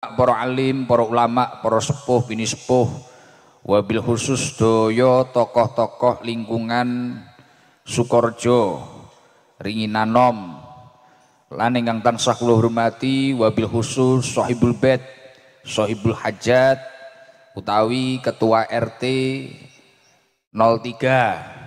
para alim, para ulama, para sepuh, bini sepuh, wabil khusus doyo tokoh-tokoh lingkungan Sukorjo, Ringinanom, lan ingkang tansah kula hormati wabil khusus Sohibul Bed, Sohibul Hajat, utawi Ketua RT 03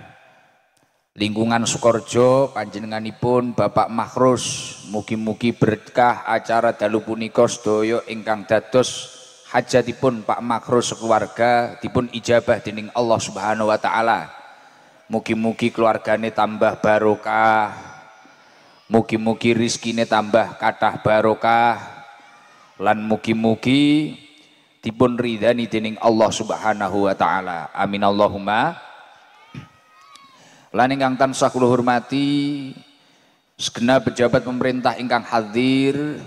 lingkungan Sukorjo panjenenganipun Bapak Makros mugi-mugi berkah acara dalu punika sedaya ingkang dados hajatipun Pak Makros keluarga dipun ijabah dinding Allah Subhanahu wa taala mugi-mugi keluargane tambah barokah mugi-mugi rizkine tambah kathah barokah lan mugi-mugi dipun ridhani dening Allah Subhanahu wa taala. Amin Allahumma Lan ingkang tansah kula hormati segenap pejabat pemerintah ingkang hadir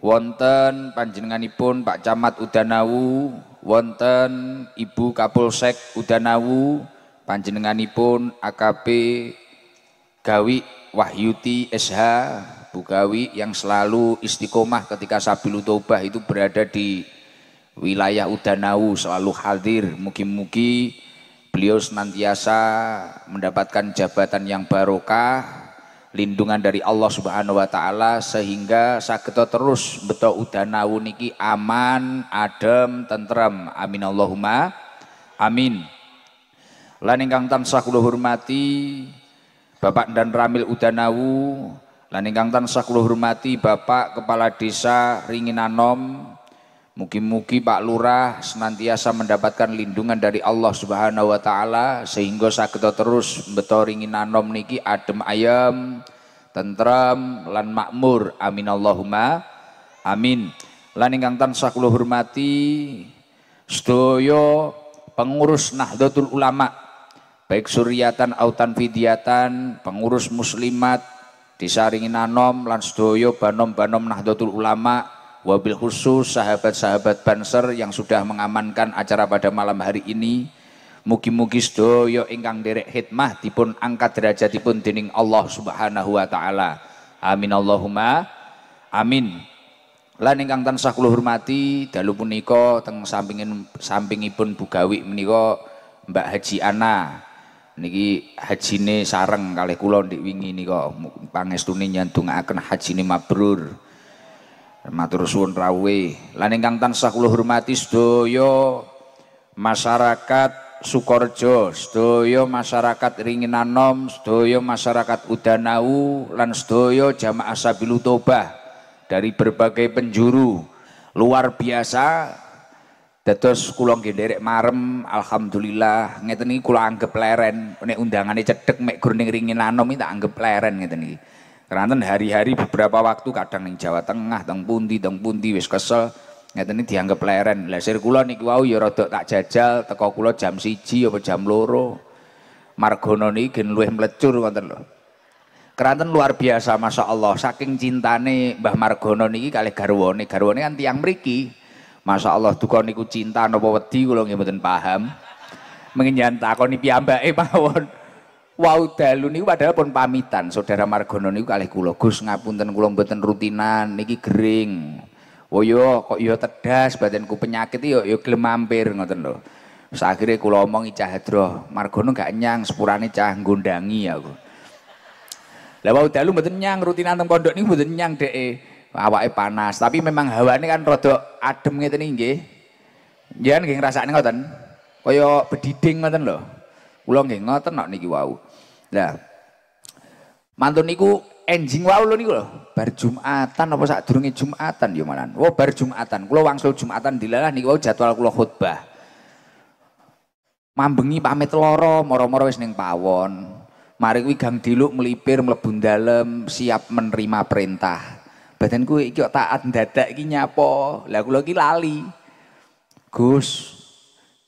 wonten panjenenganipun Pak Camat Udanawu, wonten Ibu Kapolsek Udanawu, panjenenganipun AKP Gawi Wahyuti SH Bugawi yang selalu istiqomah ketika Sabilu Tobah itu berada di wilayah Udanau selalu hadir mugi-mugi Beliau senantiasa mendapatkan jabatan yang barokah, lindungan dari Allah Subhanahu wa taala sehingga sakit terus beto udanawu niki aman, adem, tentrem. Amin Allahumma. Amin. Lan ingkang tansah hormati Bapak dan Ramil Udanawu, lan ingkang tansah kula hormati Bapak Kepala Desa Ringinanom, Mugi-mugi Pak Lurah senantiasa mendapatkan lindungan dari Allah Subhanahu wa taala sehingga saged terus beto nanom niki adem ayem, tentram lan makmur. Amin Allahumma. Amin. Lan ingkang tansah kula hormati sedaya pengurus Nahdlatul Ulama baik suryatan autan fidyatan, pengurus muslimat disaringin nanom lan sedaya banom-banom Nahdlatul Ulama wabil khusus sahabat-sahabat Banser yang sudah mengamankan acara pada malam hari ini mugi-mugi sedoyo ingkang derek hikmah dipun angkat derajatipun dening Allah Subhanahu wa taala amin Allahumma amin lan ingkang tansah kula hormati dalu niko teng sampingin sampingipun Bugawi menika Mbak Haji Ana niki hajine sareng kalih kula ndik wingi nika pangestune nyandungaken hajine mabrur Matur suwun rawuh. Lan ingkang tansah kula hormati sedaya masyarakat Sukorejo, sedaya masyarakat Ringinanom, sedaya masyarakat Udanau lan sedaya jamaah Sabilu Tobah dari berbagai penjuru. Luar biasa Dados kula nggih nderek marem alhamdulillah ngeten iki kula anggap leren nek undangane cedhek mek gur ning ringin iki tak anggap leren ngeten iki. Keranten hari-hari beberapa waktu kadang ning Jawa Tengah, teng pundi, teng pundi wis kesel. Ngeten iki dianggap leren. Lah sir kula niki wau ya rada tak jajal teko kula jam 1 apa jam 2. Margono niki gen luwih mlecur wonten lho. Keranten luar biasa Masya Allah saking cintane Mbah Margono niki kalih garwane. Garwane kan tiang mriki. Masya Allah duka niku cinta napa wedi kula nggih mboten paham. Mengenyan takoni piyambake mawon. Wau dalu niku padahal pun pamitan saudara Margono niku kalih kula Gus ngapunten kula mboten rutinan niki kering. Woyo oh iya, yo kok yo iya tedas ku penyakit iyo yo iya gelem mampir ngoten lho. Terus kulo kula omong Icah hadroh, Margono gak nyang sepurane cah gondangi aku. Lah wau dalu mboten nyang rutinan teng pondok niku mboten nyang dheke. Awake panas, tapi memang hawane kan rada adem ngeten nih, nggih. Jan nggih ngrasakne ngoten. Kaya bediding ngoten lho. Kula nggih ngoten nok niki wau. Nah, mantun niku enjing wau lho niku lho. Bar Jumatan apa sadurunge Jumatan ya manan. Oh, bar Jumatan. Kula wangsul Jumatan dilalah niku wau jadwal kula khutbah. Mambengi pamit lara, moro-moro wis ning pawon. Mari kuwi gang diluk melipir mlebu dalem siap menerima perintah. badanku kuwi iki taat dadak iki nyapa. Lah kula iki lali. Gus,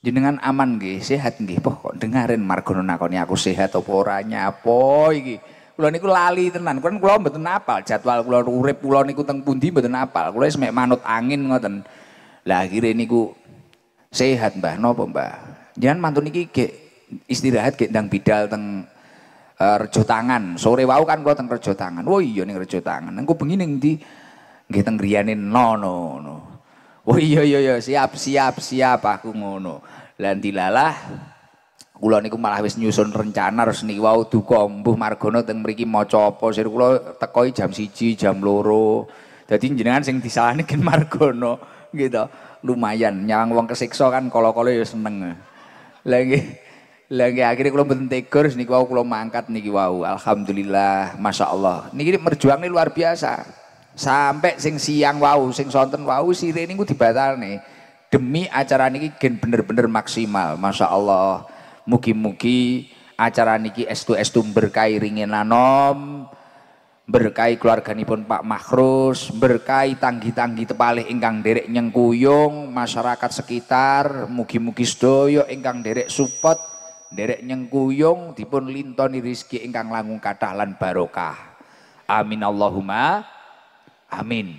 jenengan aman nggih, sehat nggih. Poh kok dengarin margono nakoni aku sehat apa ora nyapa iki. Kula niku lali tenan, kan kula mboten apal jadwal kula urip kula niku teng pundi mboten apal. Kula wis manut angin ngoten. Lah akhire niku sehat Mbah nopo Mbah? Jangan mantun niki ke istirahat ke ndang bidal teng uh, rejo tangan. Sore wau kan kula teng rejo tangan. Woi oh iya ning rejo tangan. Engko bengi ning ndi? Nggih teng griyane nono. No. Oh iya iya iya siap siap siap aku ngono. Lan dilalah kula niku malah wis nyusun rencana resmi wau duka mbuh margono teng mriki maca apa sir kula teko jam 1 jam 2 dadi jenengan sing disalahne gen margono gitu lumayan nyawang wong kesiksa kan kala-kala ya seneng lah. nggih lha nggih akhire kula mboten tega res niku wau kula mangkat niki wau alhamdulillah masyaallah niki merjuangne luar biasa sampai sing siang wau sing sonten wau gue niku dibatalne demi acara niki gen bener-bener maksimal. Masya Allah. Mugi-mugi acara niki S2S2 berkai ringin anom, berkai pun Pak Makhrus, berkai tanggi-tanggi tepalih ingkang derek nyengkuyung, masyarakat sekitar, mugi-mugi sedoyo ingkang derek support, derek nyengkuyung, dipun lintoni rizki ingkang langung kathah lan barokah. Amin Allahumma. Amin.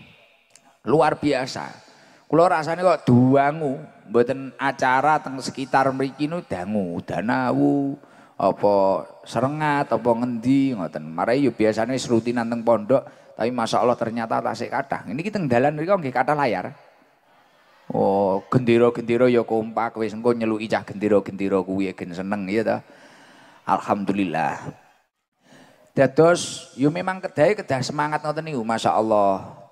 Luar biasa. Kulo rasane kok duangu, buatan acara teng sekitar mriki nu dangu, danau, apa serengat apa ngendi ngoten. Marai yo ya biasanya serutinan teng pondok, tapi masa Allah ternyata tak kathah. Ini kita dalan mriku nggih kathah layar. Oh, gendiro gendiro ya kompak wis engko nyeluki cah gendera-gendera kuwi ya gen seneng ya ta. Alhamdulillah. Dados yo ya memang kedai kedah semangat ngoten niku Allah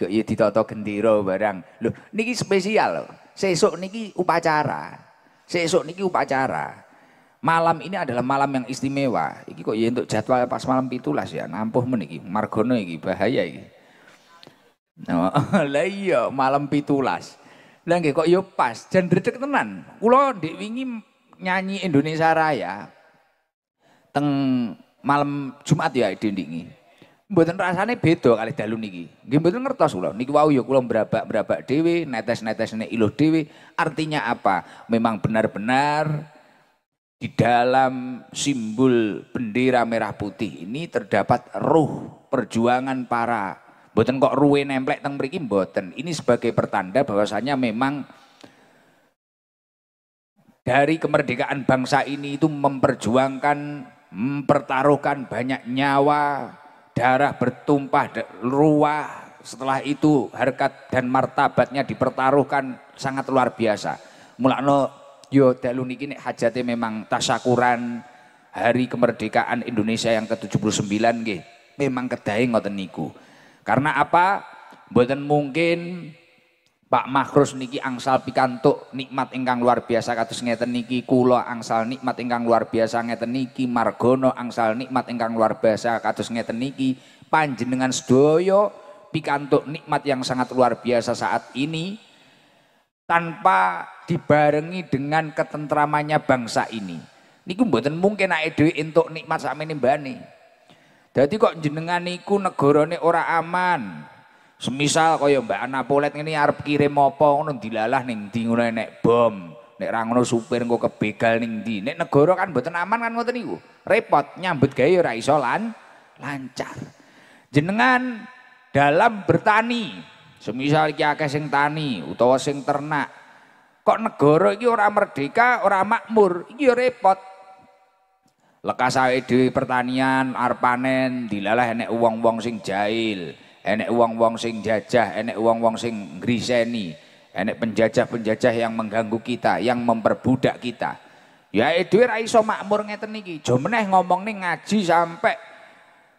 kok ya ditoto gendera barang. Loh, niki spesial loh. Sesuk niki upacara. Sesuk niki upacara. Malam ini adalah malam yang istimewa. Iki kok ya untuk jadwal pas malam pitulas ya. Nampuh meniki. Margono iki bahaya iki. oh, lah iya malam pitulas. Lah nggih kok ya pas jan dredeg tenan. Kula ndek wingi nyanyi Indonesia Raya teng malam Jumat ya Dendi mboten rasane beda kali dalu niki. Nggih mboten ngertos kula. Niki wau ya kula mbrabak-mbrabak dhewe, netes-netesne iluh dhewe. Artinya apa? Memang benar-benar di dalam simbol bendera merah putih ini terdapat ruh perjuangan para mboten kok ruwe nemplek teng mriki mboten. Ini sebagai pertanda bahwasanya memang dari kemerdekaan bangsa ini itu memperjuangkan mempertaruhkan banyak nyawa, darah bertumpah ruah setelah itu harkat dan martabatnya dipertaruhkan sangat luar biasa mulakno yo dalu niki nek hajate memang tasyakuran hari kemerdekaan Indonesia yang ke-79 nggih memang kedai ngoten niku karena apa mboten mungkin Pak Makrus niki angsal pikantuk nikmat ingkang luar biasa kados ngeten niki kula angsal nikmat ingkang luar biasa ngeten niki Margono angsal nikmat ingkang luar biasa kados ngeten niki panjenengan Sedoyo pikantuk nikmat yang sangat luar biasa saat ini tanpa dibarengi dengan ketentramannya bangsa ini. Niku mboten mungkin nek dhewe entuk nikmat sakmene mbane. Dadi kok jenengan niku negarane ora aman, Semisal kaya Mbak Ana Polet ngene arep kirim apa ngono dilalah ning ndi ngono nek bom. Nek ra ngono supir engko kebegal ning di Nek negara kan mboten aman kan ngoten niku. Repot nyambut gawe ora iso lan lancar. Jenengan dalam bertani, semisal iki akeh sing tani utawa sing ternak. Kok negara iki ora merdeka, ora makmur, iki ya repot. Lekas awake dhewe pertanian arpanen panen dilalah enek wong-wong sing jahil enek uang uang sing jajah, enek uang uang sing griseni, enek penjajah-penjajah yang mengganggu kita, yang memperbudak kita. Ya itu ra iso makmur ngeten niki. Jomeneh ngomong nih ngaji sampai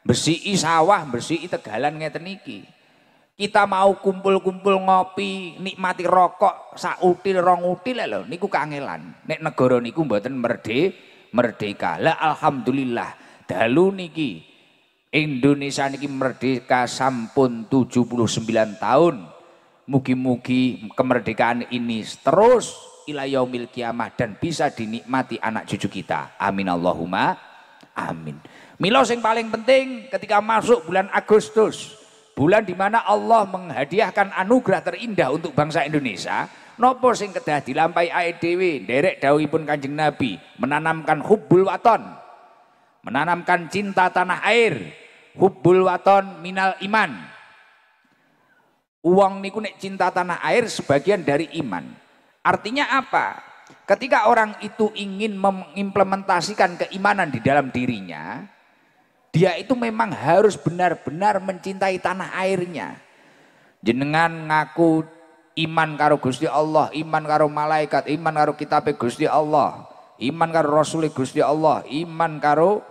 bersihi sawah, bersihi tegalan ngeten niki. Kita mau kumpul-kumpul ngopi, nikmati rokok, sautil, rongutil lah loh. niku kangelan. Nek negara niku mboten merdeka, merdeka. Lah alhamdulillah dalu niki Indonesia ini merdeka sampun 79 tahun. Mugi-mugi kemerdekaan ini terus ila yaumil kiamah dan bisa dinikmati anak cucu kita. Amin Allahumma. Amin. Milos yang paling penting ketika masuk bulan Agustus, bulan di mana Allah menghadiahkan anugerah terindah untuk bangsa Indonesia, nopo sing kedah dilampai ae derek Dawi pun Kanjeng Nabi, menanamkan hubbul waton, menanamkan cinta tanah air, hubbul waton minal iman. Uang niku nek cinta tanah air sebagian dari iman. Artinya apa? Ketika orang itu ingin mengimplementasikan keimanan di dalam dirinya, dia itu memang harus benar-benar mencintai tanah airnya. Jenengan ngaku iman karo Gusti Allah, iman karo malaikat, iman karo kitab Gusti Allah, iman karo Rasul Gusti Allah, iman karo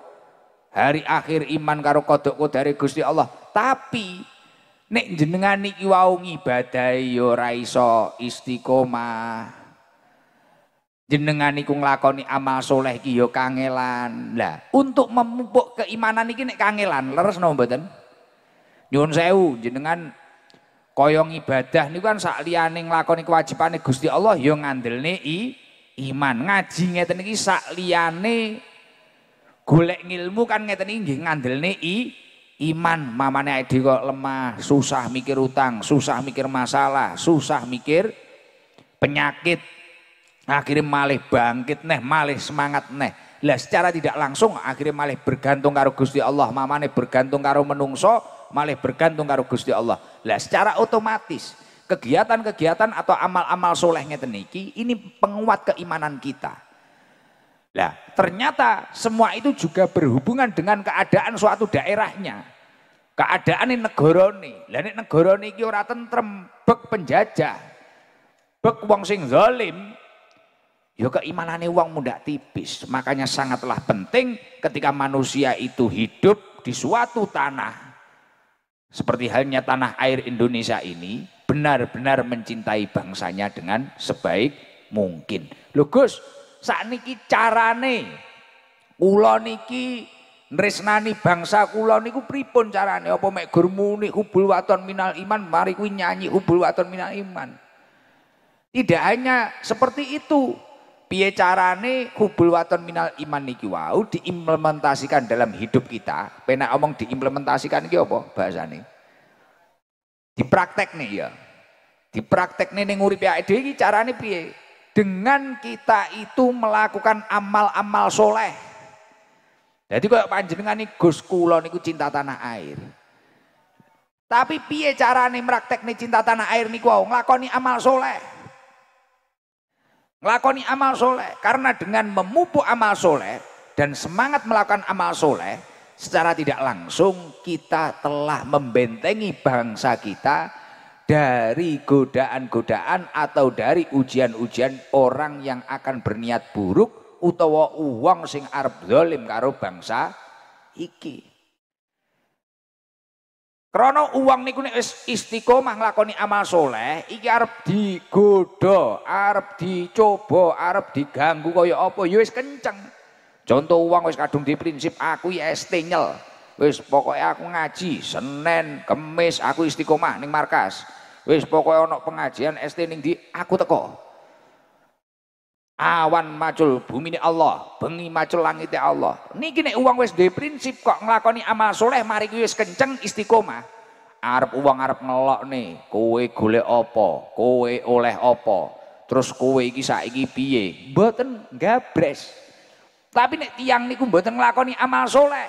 hari akhir iman karo kodok dari Gusti Allah tapi nek jenengan niki wau ngibadai yo ya raiso istiqomah jenengan iku nglakoni amal soleh ki yo ya kangelan lah untuk memupuk keimanan niki nek kangelan leres no mboten nyuwun sewu jenengan koyong ibadah niku kan sak liyane nglakoni kewajibane Gusti Allah ya ngandelne i, iman ngaji ngeten iki sak liyane golek ngilmu kan ngeten iki ngandelne i iman mamane ade kok lemah susah mikir utang susah mikir masalah susah mikir penyakit akhirnya malih bangkit neh malih semangat neh lah secara tidak langsung akhirnya malih bergantung karo Gusti Allah mamane bergantung karo menungso malih bergantung karo Gusti Allah lah secara otomatis kegiatan-kegiatan atau amal-amal solehnya teniki ini penguat keimanan kita Nah, ternyata semua itu juga berhubungan dengan keadaan suatu daerahnya. Keadaan ini negoroni. ini negara negoroni ini orang tentrem, bek penjajah. Bek wong sing zalim, ya keimanannya wong muda tipis. Makanya sangatlah penting ketika manusia itu hidup di suatu tanah. Seperti halnya tanah air Indonesia ini, benar-benar mencintai bangsanya dengan sebaik mungkin. lugus sakniki carane kula niki nresnani bangsa kula niku pripun carane apa mek gur muni hubul waton minal iman mari kuwi nyanyi hubul waton minal iman. Tidak hanya seperti itu, piye carane hubul waton minal iman niki wau diimplementasikan dalam hidup kita. Penak omong diimplementasikan iki apa bahasane? Dipraktek nih ya. Dipraktek nih ning uripe awake dhewe carane piye? dengan kita itu melakukan amal-amal soleh. Jadi kalau panjenengan nih Gus kulon niku cinta tanah air. Tapi piye merak nih cinta tanah air niku wau ngelakoni amal soleh. ngelakoni amal soleh karena dengan memupuk amal soleh dan semangat melakukan amal soleh secara tidak langsung kita telah membentengi bangsa kita dari godaan-godaan atau dari ujian-ujian orang yang akan berniat buruk utawa uang sing arep zalim karo bangsa iki. Krono uang niku nek istiqomah ngelakoni amal soleh, iki arep digoda, arep dicoba, arep diganggu kaya apa ya wis kenceng. Contoh uang wis kadung di prinsip aku ya ST nyel. Wis pokoknya aku ngaji, senen Kemis aku istiqomah ning markas. Wis pokoknya ono pengajian ST ning di aku teko. Awan macul bumi ini Allah, bengi macul langit Allah. Niki nek uang wis duwe prinsip kok nglakoni amal soleh mari wis kenceng istiqomah. Arep uang arep ngelok nih, kowe golek apa, kowe oleh apa. Terus kowe iki saiki piye? Mboten gabres. Tapi nek tiang niku mboten nglakoni amal soleh.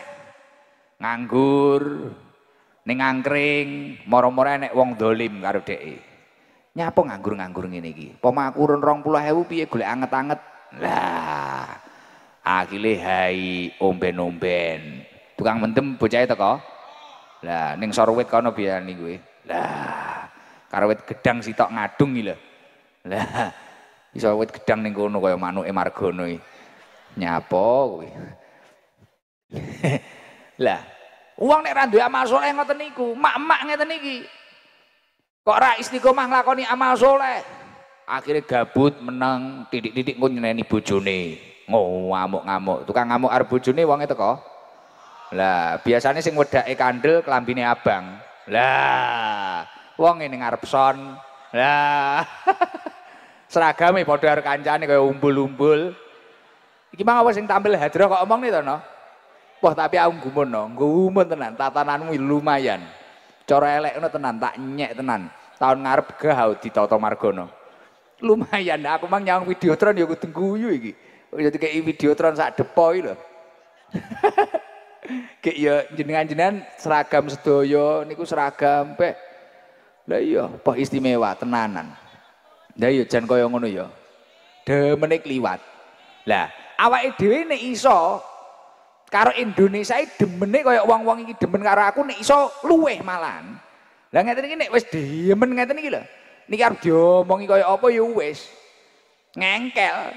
Nganggur, ning angkring moro-moro enek wong dolim karo dheke nyapa nganggur-nganggur ngene iki pomah kurun 20000 piye golek anget-anget lah akhile hai omben-omben tukang bocah bocahe teko lah ning sorwit kono biyani kuwi lah karo wit gedang sitok ngadung iki lho lah iso wit gedang ning kono kaya manuke margono iki nyapa kuwi lah Uang nek Randu Amazon amal saleh ngoten niku, mak-mak ngeten niki. Kok ra istiqomah nglakoni amal saleh. Akhirnya gabut menang titik-titik bu nyeneni bojone. Ngamuk-ngamuk. Tukang ngamuk arep bojone itu kok. Lah, biasanya sing wedake kandel kelambine abang. Lah, wong ini ngarep son. Lah. Seragame padha karo kancane kaya umbul-umbul. Iki mang apa sing tampil hadroh kok omong nih to no? Wah tapi aku gumun no, gumun tenan, tatananmu lumayan. Cara elek no tenan, tak nyek tenan. Tahun ngarep gahau di Toto Margono. Lumayan, aku mang nyawang videotron ya aku guyu iki. Jadi kayak videotron saat depoi loh. kayak ya jenengan-jenengan seragam sedoyo, niku seragam pe, Lah iya, poh istimewa tenanan. Lah iya jan kaya ngono ya. Demenik e liwat. Lah awake dhewe nek iso Karo Indonesia demen nih kaya uang-uang ini demen karo aku nih iso luweh malan. Lah ngerti iki wes wis demen ngerti iki gila. Nih harus diomongi kaya apa ya wes Ngengkel.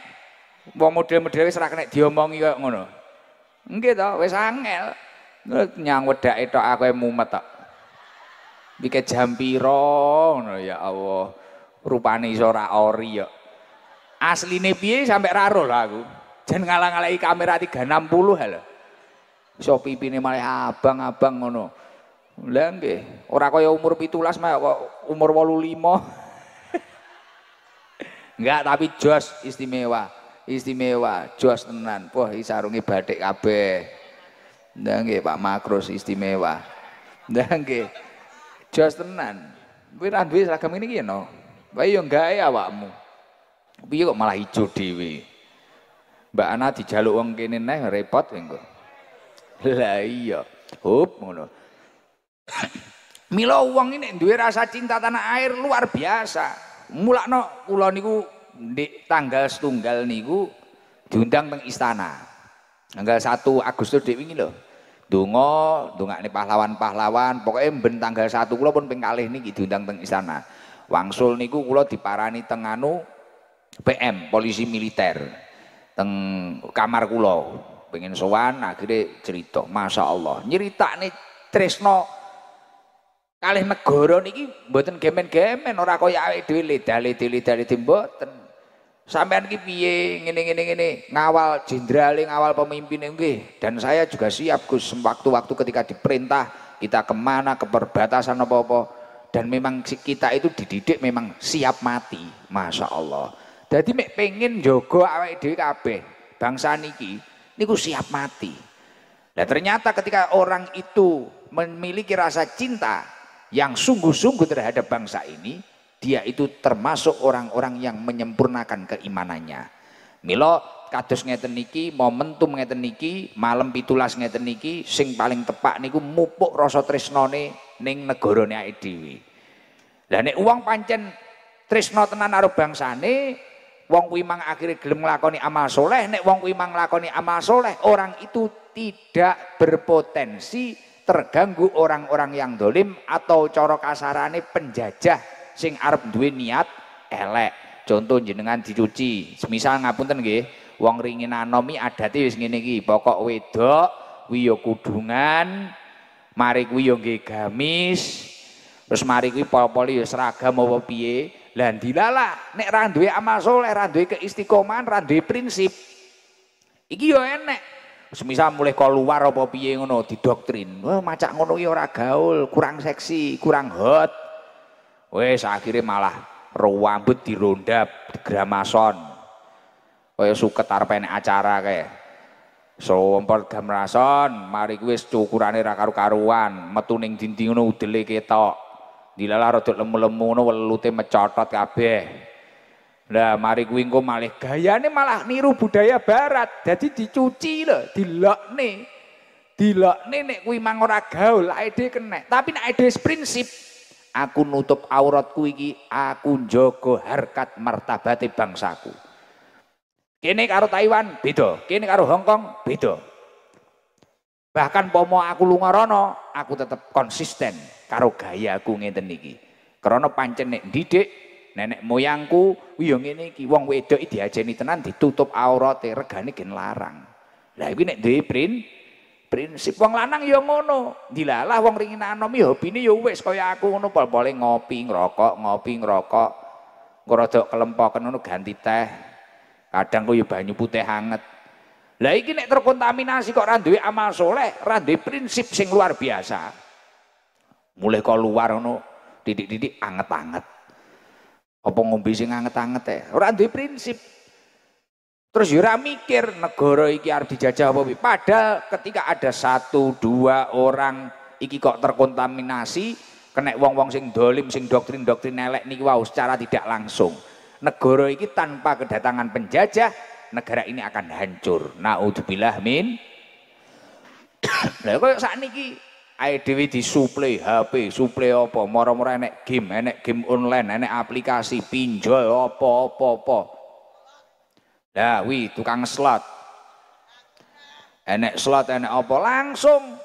Wong model-model wes ora diomongi kaya ngono. Enggak tau wes angel. nyang wedak itu aku mumet tak bikin jam no ya Allah. Rupane iso ra ori ya. Asline piye sampe raro lah aku. jangan ngalah-ngalahi kamera 360 lho iso pipine malah abang-abang ngono. Lah nggih, ora kaya umur 17 mah kok umur 85. Enggak, tapi jos istimewa. Istimewa, jos tenan. Wah, sarunge batik kabeh. Lah nggih, Pak Makros istimewa. Lah nggih. Jos tenan. Kuwi ra duwe seragam ngene iki ya no. Wae yo ae awakmu. Piye kok malah ijo dhewe. Mbak Ana dijaluk wong kene neh repot engko. Lah iya. Hup ngono. Mila wong ini duwe rasa cinta tanah air luar biasa. Mulakno kula niku di tanggal setunggal niku diundang teng istana. Tanggal 1 Agustus dhewe iki lho. Donga, nih pahlawan-pahlawan, pokoknya ben tanggal satu kula pun ping nih diundang teng istana. Wangsul niku ulo diparani teng anu PM, polisi militer. Teng kamar kula pengen sowan akhirnya cerita masa Allah nyerita nih Tresno kalih negoro niki buatin gemen-gemen ora kaya awake dhewe ledali-dili ledale mboten sampean ki piye ngene-ngene ngene ngawal jenderal ngawal pemimpin nggih dan saya juga siap Gus waktu-waktu ketika diperintah kita kemana ke perbatasan apa-apa dan memang kita itu dididik memang siap mati Masya Allah jadi mek pengen jogo awake dhewe kabeh bangsa niki niku siap mati. Nah ternyata ketika orang itu memiliki rasa cinta yang sungguh-sungguh terhadap bangsa ini, dia itu termasuk orang-orang yang menyempurnakan keimanannya. Milo kados ngeten niki, momentum ngeten niki, malam pitulas ngeten niki, sing paling tepak niku mupuk rasa tresnane ning negarane awake dhewe. Lah nek uang pancen tresno tenan karo bangsane, Wong kuwi mang akhire gelem nglakoni amal soleh, nek wong kuwi mang nglakoni amal soleh, orang itu tidak berpotensi terganggu orang-orang yang dolim atau corok kasarane penjajah sing arep duwe niat elek. Contoh jenengan dicuci, semisal ngapunten nggih, wong ringin anomi adate wis ngene iki, pokok wedok kuwi ya kudungan, mari kuwi ya nggih gamis, terus mari kuwi pol-poli ya seragam apa piye, dan dilala nek randui duwe amal soleh, ra duwe ra prinsip. Iki yo enek. Semisal mulai keluar apa piye ngono didoktrin. Wah, macak ngono ora gaul, kurang seksi, kurang hot. Wes akhirnya malah rambut di gramason, Kaya suket arep enek acara kayak. Sompor gamrason, mari gue cukurane ra karu-karuan, metuning ning dinding ngono udele ketok dilalah rada lemu-lemu ngono welute mecotot kabeh. Lah mari kuwi engko malih gayane malah niru budaya barat. Jadi dicuci lho, dilokne. Dilokne nek kuwi mang ora gaul, ide kena. Tapi nek ide prinsip aku nutup auratku iki, aku njogo harkat martabate bangsaku. Kene karo Taiwan beda, kene karo Hong Kong beda. Bahkan pomo aku lunga rono, aku tetap konsisten karo gaya aku ngeten iki. Karena pancen nek didik nenek moyangku wiyong ngene iki wong wedok diajeni tenan ditutup aurat regane gen larang. Lah iki nek duwe prinsip wong lanang ya ngono. Dilalah wong ringin anom ya hobine ya wis kaya aku ngono pol-pole ngopi ngerokok, ngopi ngerokok, Engko rada kelempoken ngono ganti teh. Kadang kok ya banyu putih hanget. Lah iki nek terkontaminasi kok ora duwe amal soleh, ora duwe prinsip sing luar biasa. Mulai kau luar ngono didik-didik anget-anget. Apa ngombe sing anget-anget ya? Ora duwe prinsip. Terus yura ya mikir negara iki harus dijajah apa Padahal ketika ada satu dua orang iki kok terkontaminasi kena wong-wong sing dolim sing doktrin-doktrin elek nih wow secara tidak langsung. Negara iki tanpa kedatangan penjajah negara ini akan hancur. Naudzubillah min. Lah kok saat niki ae dhewe disuplai HP, suplai apa, moro-moro enek game, enek game online, enek aplikasi pinjol apa-apa-apa. Lah wi tukang slot. Enek slot enek apa langsung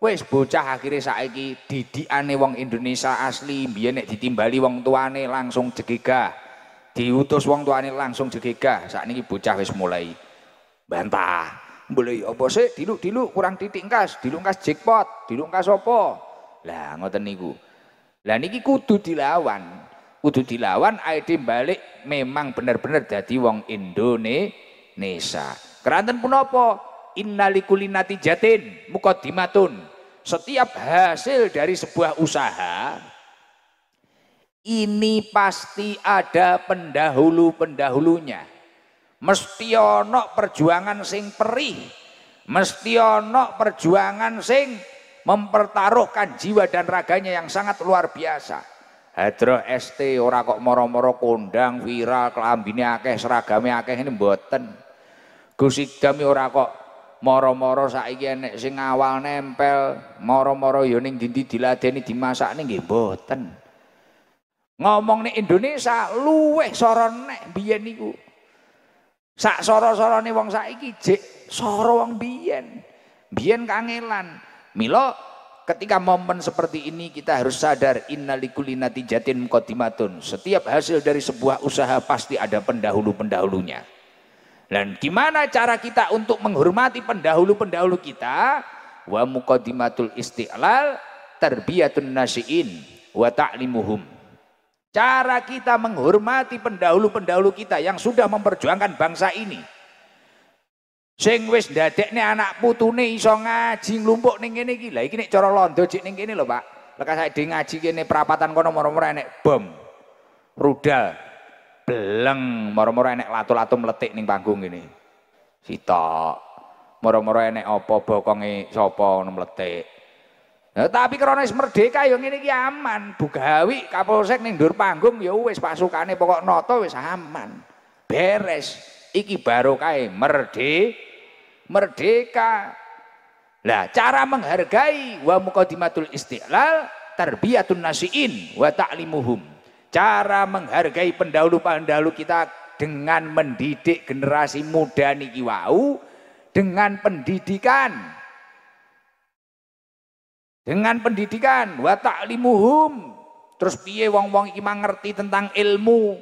wis bocah akhirnya saat ini didi didikane wong Indonesia asli biyen nek ditimbali wong tuane langsung jegegah diutus wong tuane langsung saat ini bocah wis mulai bantah boleh apa sih? Diluk-diluk kurang titik kas, dilungkas jackpot, dilungkas apa? Lah ngoten niku. Lah niki kudu dilawan. Kudu dilawan ID balik memang bener-bener jadi wong Indonesia. Keranten pun punapa? Innalikulinati jatin mukodimatun Setiap hasil dari sebuah usaha ini pasti ada pendahulu-pendahulunya mesti ono perjuangan sing perih mesti ono perjuangan sing mempertaruhkan jiwa dan raganya yang sangat luar biasa Hadro ST ora kok moro-moro kondang viral kelambine akeh seragame akeh ini mboten Gusi kami ya ora kok moro-moro saiki enek sing awal nempel moro-moro yo ya ning dindi diladeni dimasakne nggih mboten ngomong nih Indonesia luweh soronek biyen niku Sak soro soro nih, wong saiki jek soro wong bien Biyen kangelan. Milo, ketika momen seperti ini kita harus sadar innalikuli jatin qadimatun. Setiap hasil dari sebuah usaha pasti ada pendahulu-pendahulunya. Dan gimana cara kita untuk menghormati pendahulu-pendahulu kita? Wa muqaddimatul istiqlal terbiatun nasiin wa ta'limuhum Cara kita menghormati pendahulu-pendahulu kita yang sudah memperjuangkan bangsa ini. Sing wis ndadekne anak putune iso ngaji nglumpuk ning kene iki. Lah iki nek cara londo jek ning kene lho, Pak. Lekas sak ngaji kene perapatan kono moro-moro enek bom. Rudal. Beleng moro-moro enek latu-latu meletik ning panggung ini, Sitok. Moro-moro enek apa bokonge sapa ngono meletik. Nah, tapi karena merdeka yang ini ki aman. Bugawi Kapolsek ning dur panggung ya wis pasukane pokok noto wis aman. Beres. Iki baru kai e, merde merdeka. Lah, cara menghargai wa muqaddimatul istiqlal tarbiyatun nasiin wa ta'limuhum. Cara menghargai pendahulu-pendahulu kita dengan mendidik generasi muda niki wau dengan pendidikan dengan pendidikan wa ta'limuhum. Terus piye wong-wong iki ngerti tentang ilmu.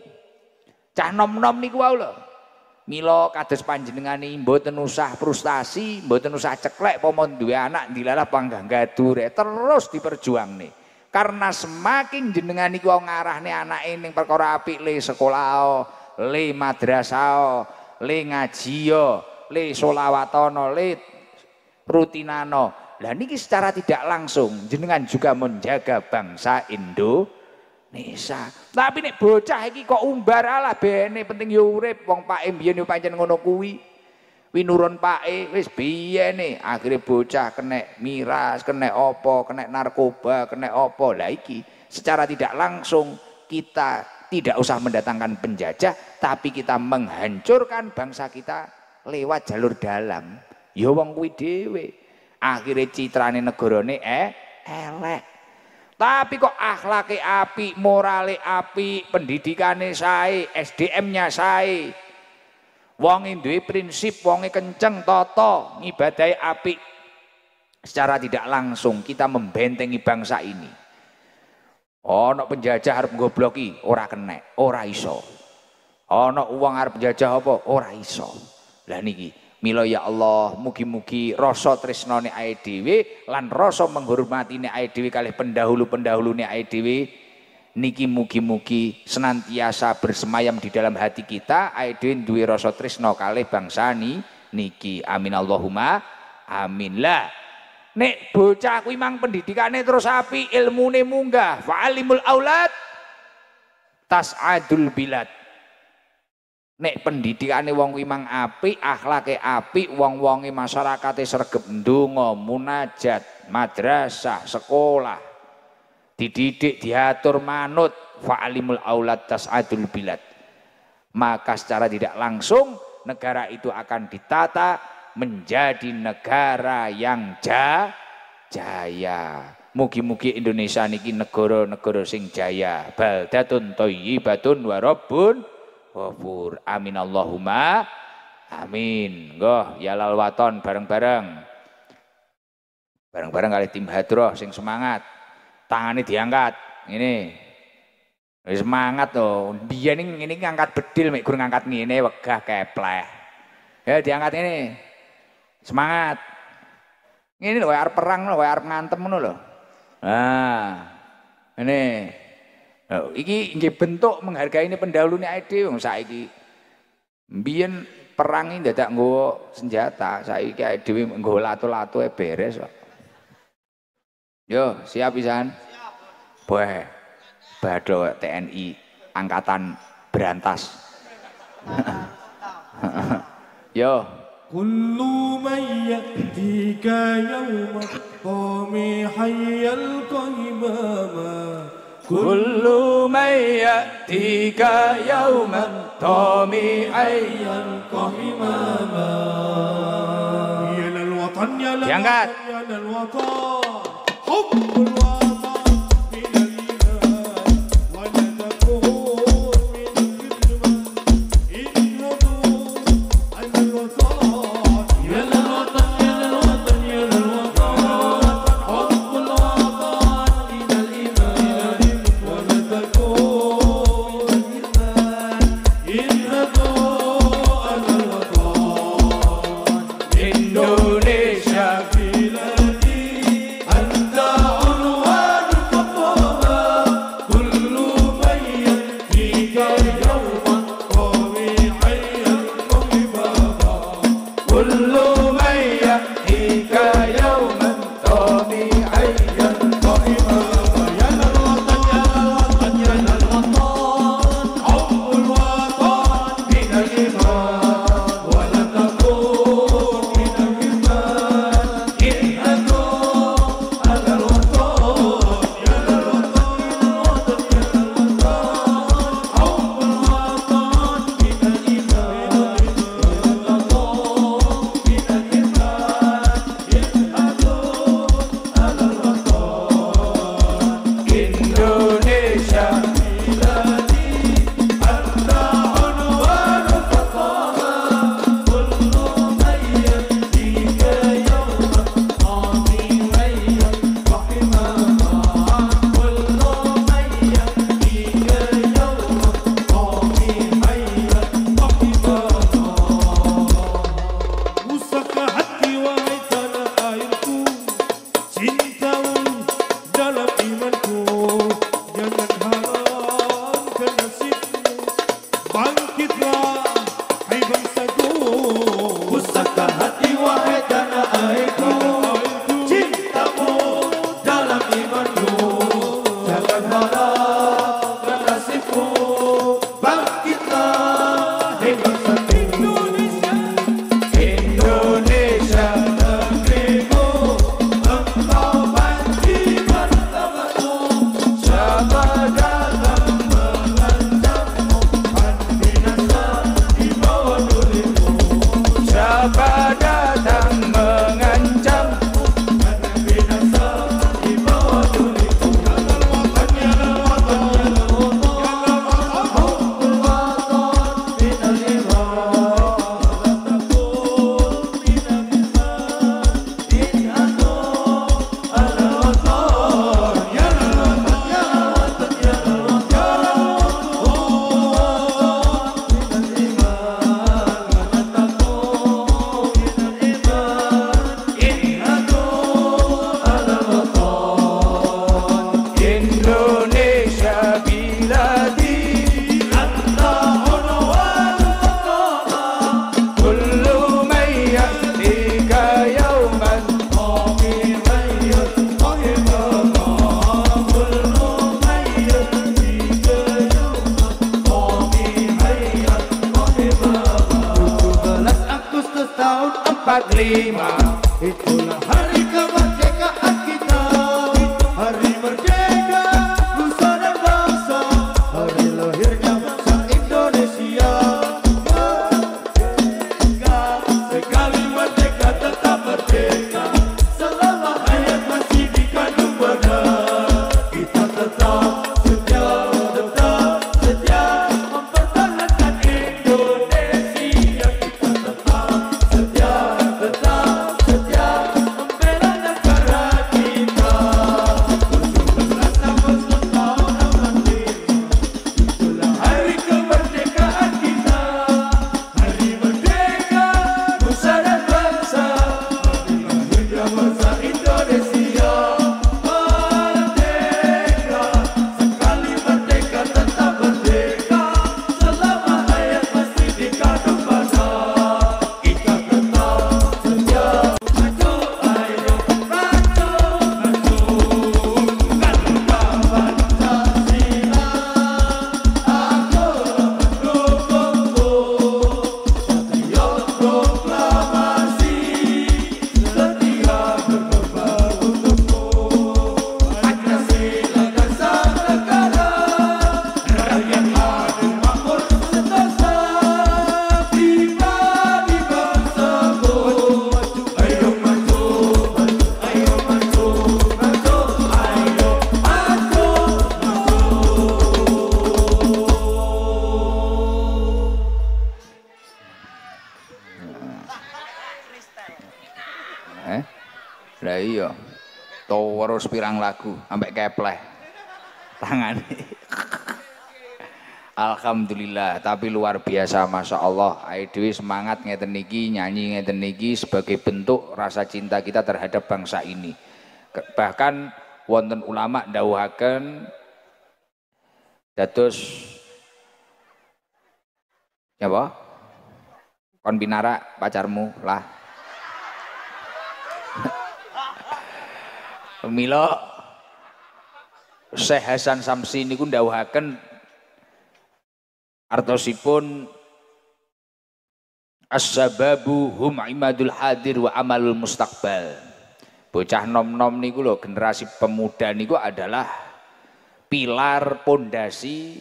Cah nom-nom niku wae lho. Mila kados iki mboten usah frustasi, mboten usah ceklek apa duwe anak dilalah panggang gadur terus nih, Karena semakin jenengan niku ngarahne anake ning perkara apik le sekolah, le madrasah, le ngaji le solawatono, le rutinano. Nah ini secara tidak langsung jenengan juga menjaga bangsa Indo Nisa. Tapi nih bocah ini kok umbar ala bene penting yo urip Pak e M biyen yo pancen ngono kuwi. Pak E wis biyene akhirnya bocah kena miras, kena apa, kena narkoba, kena apa. Lah iki secara tidak langsung kita tidak usah mendatangkan penjajah tapi kita menghancurkan bangsa kita lewat jalur dalam. Ya wong kuwi dhewe akhirnya citrane negarane eh elek tapi kok akhlaknya api, morale api, pendidikannya saya, SDM-nya saya. Wong duwe prinsip, wonge kenceng toto ngibadahi api. Secara tidak langsung kita membentengi bangsa ini. oh, penjajah harus gobloki, ora kena, ora iso. Ana uang harus penjajah apa, ora iso. Lah niki Milo ya Allah, mugi-mugi rasa tresnane ae dhewe lan rasa menghormatine ae dhewe kalih pendahulu-pendahulune ae dhewe niki mugi-mugi senantiasa bersemayam di dalam hati kita ae dhewe duwe rasa tresno kalih bangsani niki. Amin Allahumma amin lah. Nek bocah kuwi mang pendidikane terus api, ilmune munggah, fa'alimul aulad tas'adul bilad Nek pendidikane wong imang apik, akhlake apik, wong-wonge masyarakate sregep ndonga, munajat, madrasah, sekolah. Dididik, diatur manut, fa'alimul aulad tas'adul bilad. Maka secara tidak langsung negara itu akan ditata menjadi negara yang jaya. Mugi-mugi Indonesia niki negara-negara sing jaya. Baldatun thayyibatun wa rabbun ghafur. Amin Allahumma. Amin. Goh, ya waton bareng-bareng. Bareng-bareng kali tim hadroh sing semangat. Tangannya diangkat. Ini. semangat tuh. Dia ini, ini ngangkat bedil, mek ngangkat ini, wegah kepleh. Ya diangkat ini. Semangat. Ini loh arep perang loh, arep ngantem loh. lho. Nah. Ini Oh, iki nggih bentuk menghargai ini pendahulu ini ide wong saiki. Mbiyen perang ini dadak nggo senjata, saiki ide nggo latu-latu beres kok. Yo, siap pisan? Siap. Boe. Bado TNI angkatan berantas. Yo. Kullu man ya'tika yawma qami hayyal qaymama كل من يأتيك يوما طامعيا قمما يا للوطن يا للوطن يا للوطن حب الوطن terus pirang lagu sampai kepleh tangan Alhamdulillah tapi luar biasa Masya Allah Aidwi semangat ngeten niki nyanyi ngeten niki sebagai bentuk rasa cinta kita terhadap bangsa ini bahkan wonten ulama dawuhaken dados ya apa kon binara pacarmu lah Pemilo Syekh Hasan Samsi ini niku ndawuhaken artosipun As-sababu hum imadul hadir wa amalul mustaqbal. Bocah nom-nom niku lho generasi pemuda niku adalah pilar pondasi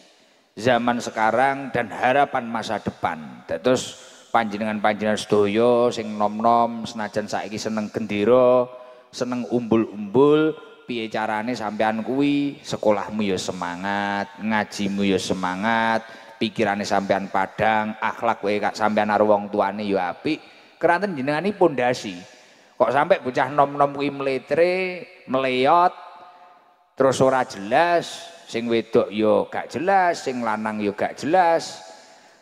zaman sekarang dan harapan masa depan. Terus panjenengan-panjenengan studio sing nom-nom senajan saiki seneng kentiro seneng umbul-umbul piye carane sampean kuwi sekolahmu ya semangat ngajimu ya semangat pikirane sampean padang akhlak kowe sampean karo wong tuane ya apik keranten jenengani pondasi kok sampai bocah nom-nom kuwi mletre meleot terus ora jelas sing wedok yo ya gak jelas sing lanang yo ya gak jelas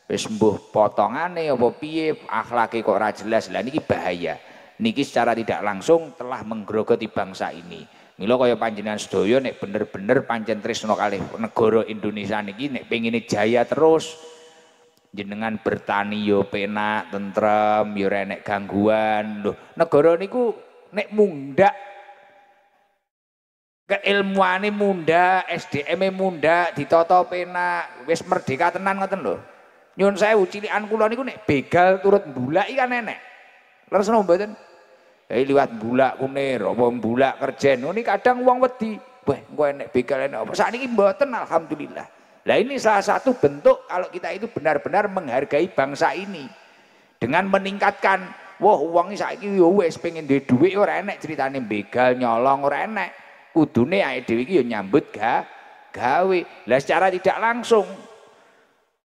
wis mbuh potongane apa piye akhlake kok ora jelas lah niki bahaya niki secara tidak langsung telah menggerogoti bangsa ini. Milo kaya panjenengan sedoyo nek bener-bener pancen tresno kalih negara Indonesia niki nek pengine jaya terus jenengan bertani yo penak, tentrem, yo renek gangguan. Loh, negara niku nek munda keilmuane munda, SDM-e munda, ditata penak, wis merdeka tenan ngoten lho. Nyun sewu cilikan kula niku nek begal turut mbulak iki nenek. Kan enek. Leres napa mboten? Eh liwat bulak kunir, apa bulak kerja, nah, Ini kadang uang wedi. Wah, gue enak begal enak. Saat ini mboten alhamdulillah. Nah ini salah satu bentuk kalau kita itu benar-benar menghargai bangsa ini. Dengan meningkatkan, wah uangnya saat ini wes pengen di duit orang enak ceritanya begal nyolong orang enak. Kudunya ae Dewi ya nyambut gak, gawe. Lah secara tidak langsung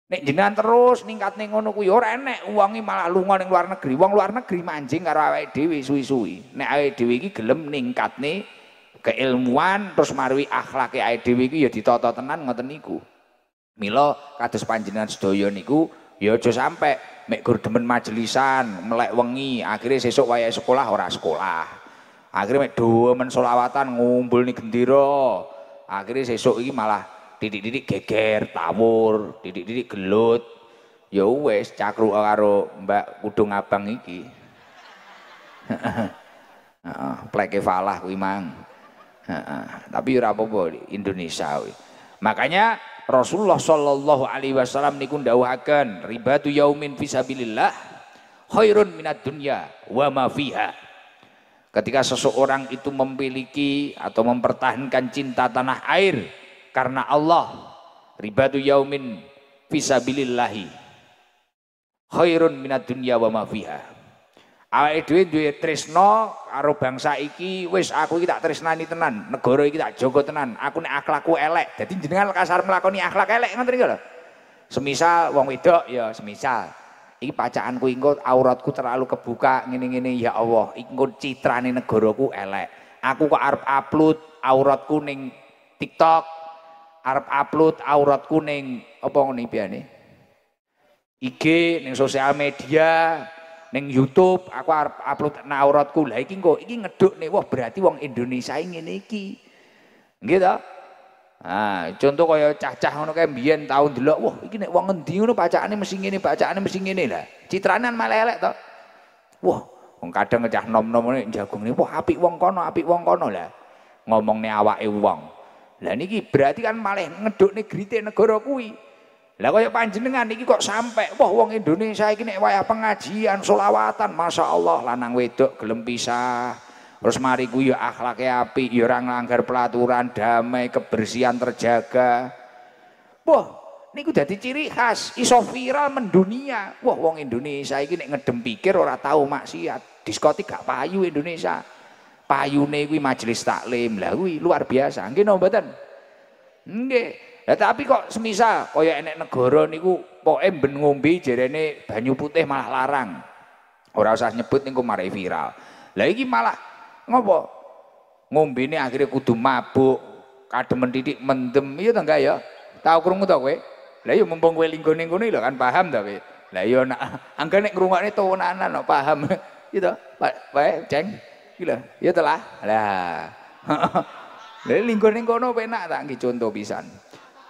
Nek jenengan terus ningkatne ngono kuwi ora enek wonge malah lunga ning luar negeri. Wong luar negeri manjing karo awake dhewe suwi-suwi. Nek awake dhewe iki gelem ningkatne keilmuan terus marwi akhlake awake dhewe iki ya ditata tenan ngoten niku. Mila kados panjenengan sedaya niku ya aja sampe mek gur demen majelisan, melek wengi, akhirnya sesuk wayahe sekolah ora sekolah. Akhirnya mek men selawatan ngumpul ning gendera. Akhirnya sesuk iki malah Didik-didik geger, tawur, didik-didik gelut. Ya wes cakru karo Mbak Kudung Abang iki. Heeh, pleke falah kuwi mang. tapi ora apa-apa Indonesia kuwi. Makanya Rasulullah sallallahu alaihi wasallam niku ndawuhaken ribatu yaumin fisabilillah khairun minat dunya wa ma fiha. Ketika seseorang itu memiliki atau mempertahankan cinta tanah air karena Allah ribadu yaumin fisabilillahi khairun minat dunia wa mafiha awal itu dhewe duwe tresno karo bangsa iki wis aku kita tak tresnani tenan negara iki tak jogo tenan aku nek akhlaku elek jadi jenengan kasar melakoni akhlak elek ngoten gak lho semisal wong wedok ya semisal iki pacaanku engko auratku terlalu kebuka ngene-ngene ya Allah engko citrane negaraku elek aku kok arep upload auratku ning TikTok arep upload aurat kuning apa ngene biane IG ning sosial media ning YouTube aku arep upload ana auratku lah iki kok iki ngedukne wah berarti wong Indonesia ngene iki nggih ta Nah, contoh kaya cah-cah ngono kae mbiyen tau delok, wah iki nek wong ngendi ngono pacakane mesti ngene, pacakane mesti ngene lah. Citranan malah elek to. Wah, wong kadang ngecah nom-nom ngene jagung wah apik wong kono, apik wong kono lah. Ngomongne awake wong. Lah niki berarti kan malah ngeduk negeri negara kuwi. Lah kaya panjenengan niki kok sampai wah wong Indonesia iki nek wayah pengajian, selawatan, Masya Allah lanang wedok gelem pisah. Terus mari kuwi ya akhlake apik, ya ora nglanggar peraturan, damai, kebersihan terjaga. Wah, niku dadi ciri khas iso viral mendunia. Wah, wong Indonesia iki nek ngedem pikir ora tahu maksiat. Diskotik gak payu Indonesia payune kuwi majelis taklim. Lah kuwi luar biasa. Nggih napa mboten? Nggih. Lah tapi kok semisal kaya enek negara niku pokoke ben ngombe jerene banyu putih malah larang. Ora usah nyebut niku mari viral. Lah iki malah ngopo? Ngombene akhirnya kudu mabuk, kademen titik mendem iya ta enggak ya? Tahu krungu ta kowe? Lah ya mumpung kowe linggone ngene iya lho kan paham ta kowe. Lah iya nak kerumah nih tuh tuwunanan no, paham. Gitu. Pak, Ceng. Gila, ya telah. Lah. Lha linggon ning kono penak tak nggih conto pisan.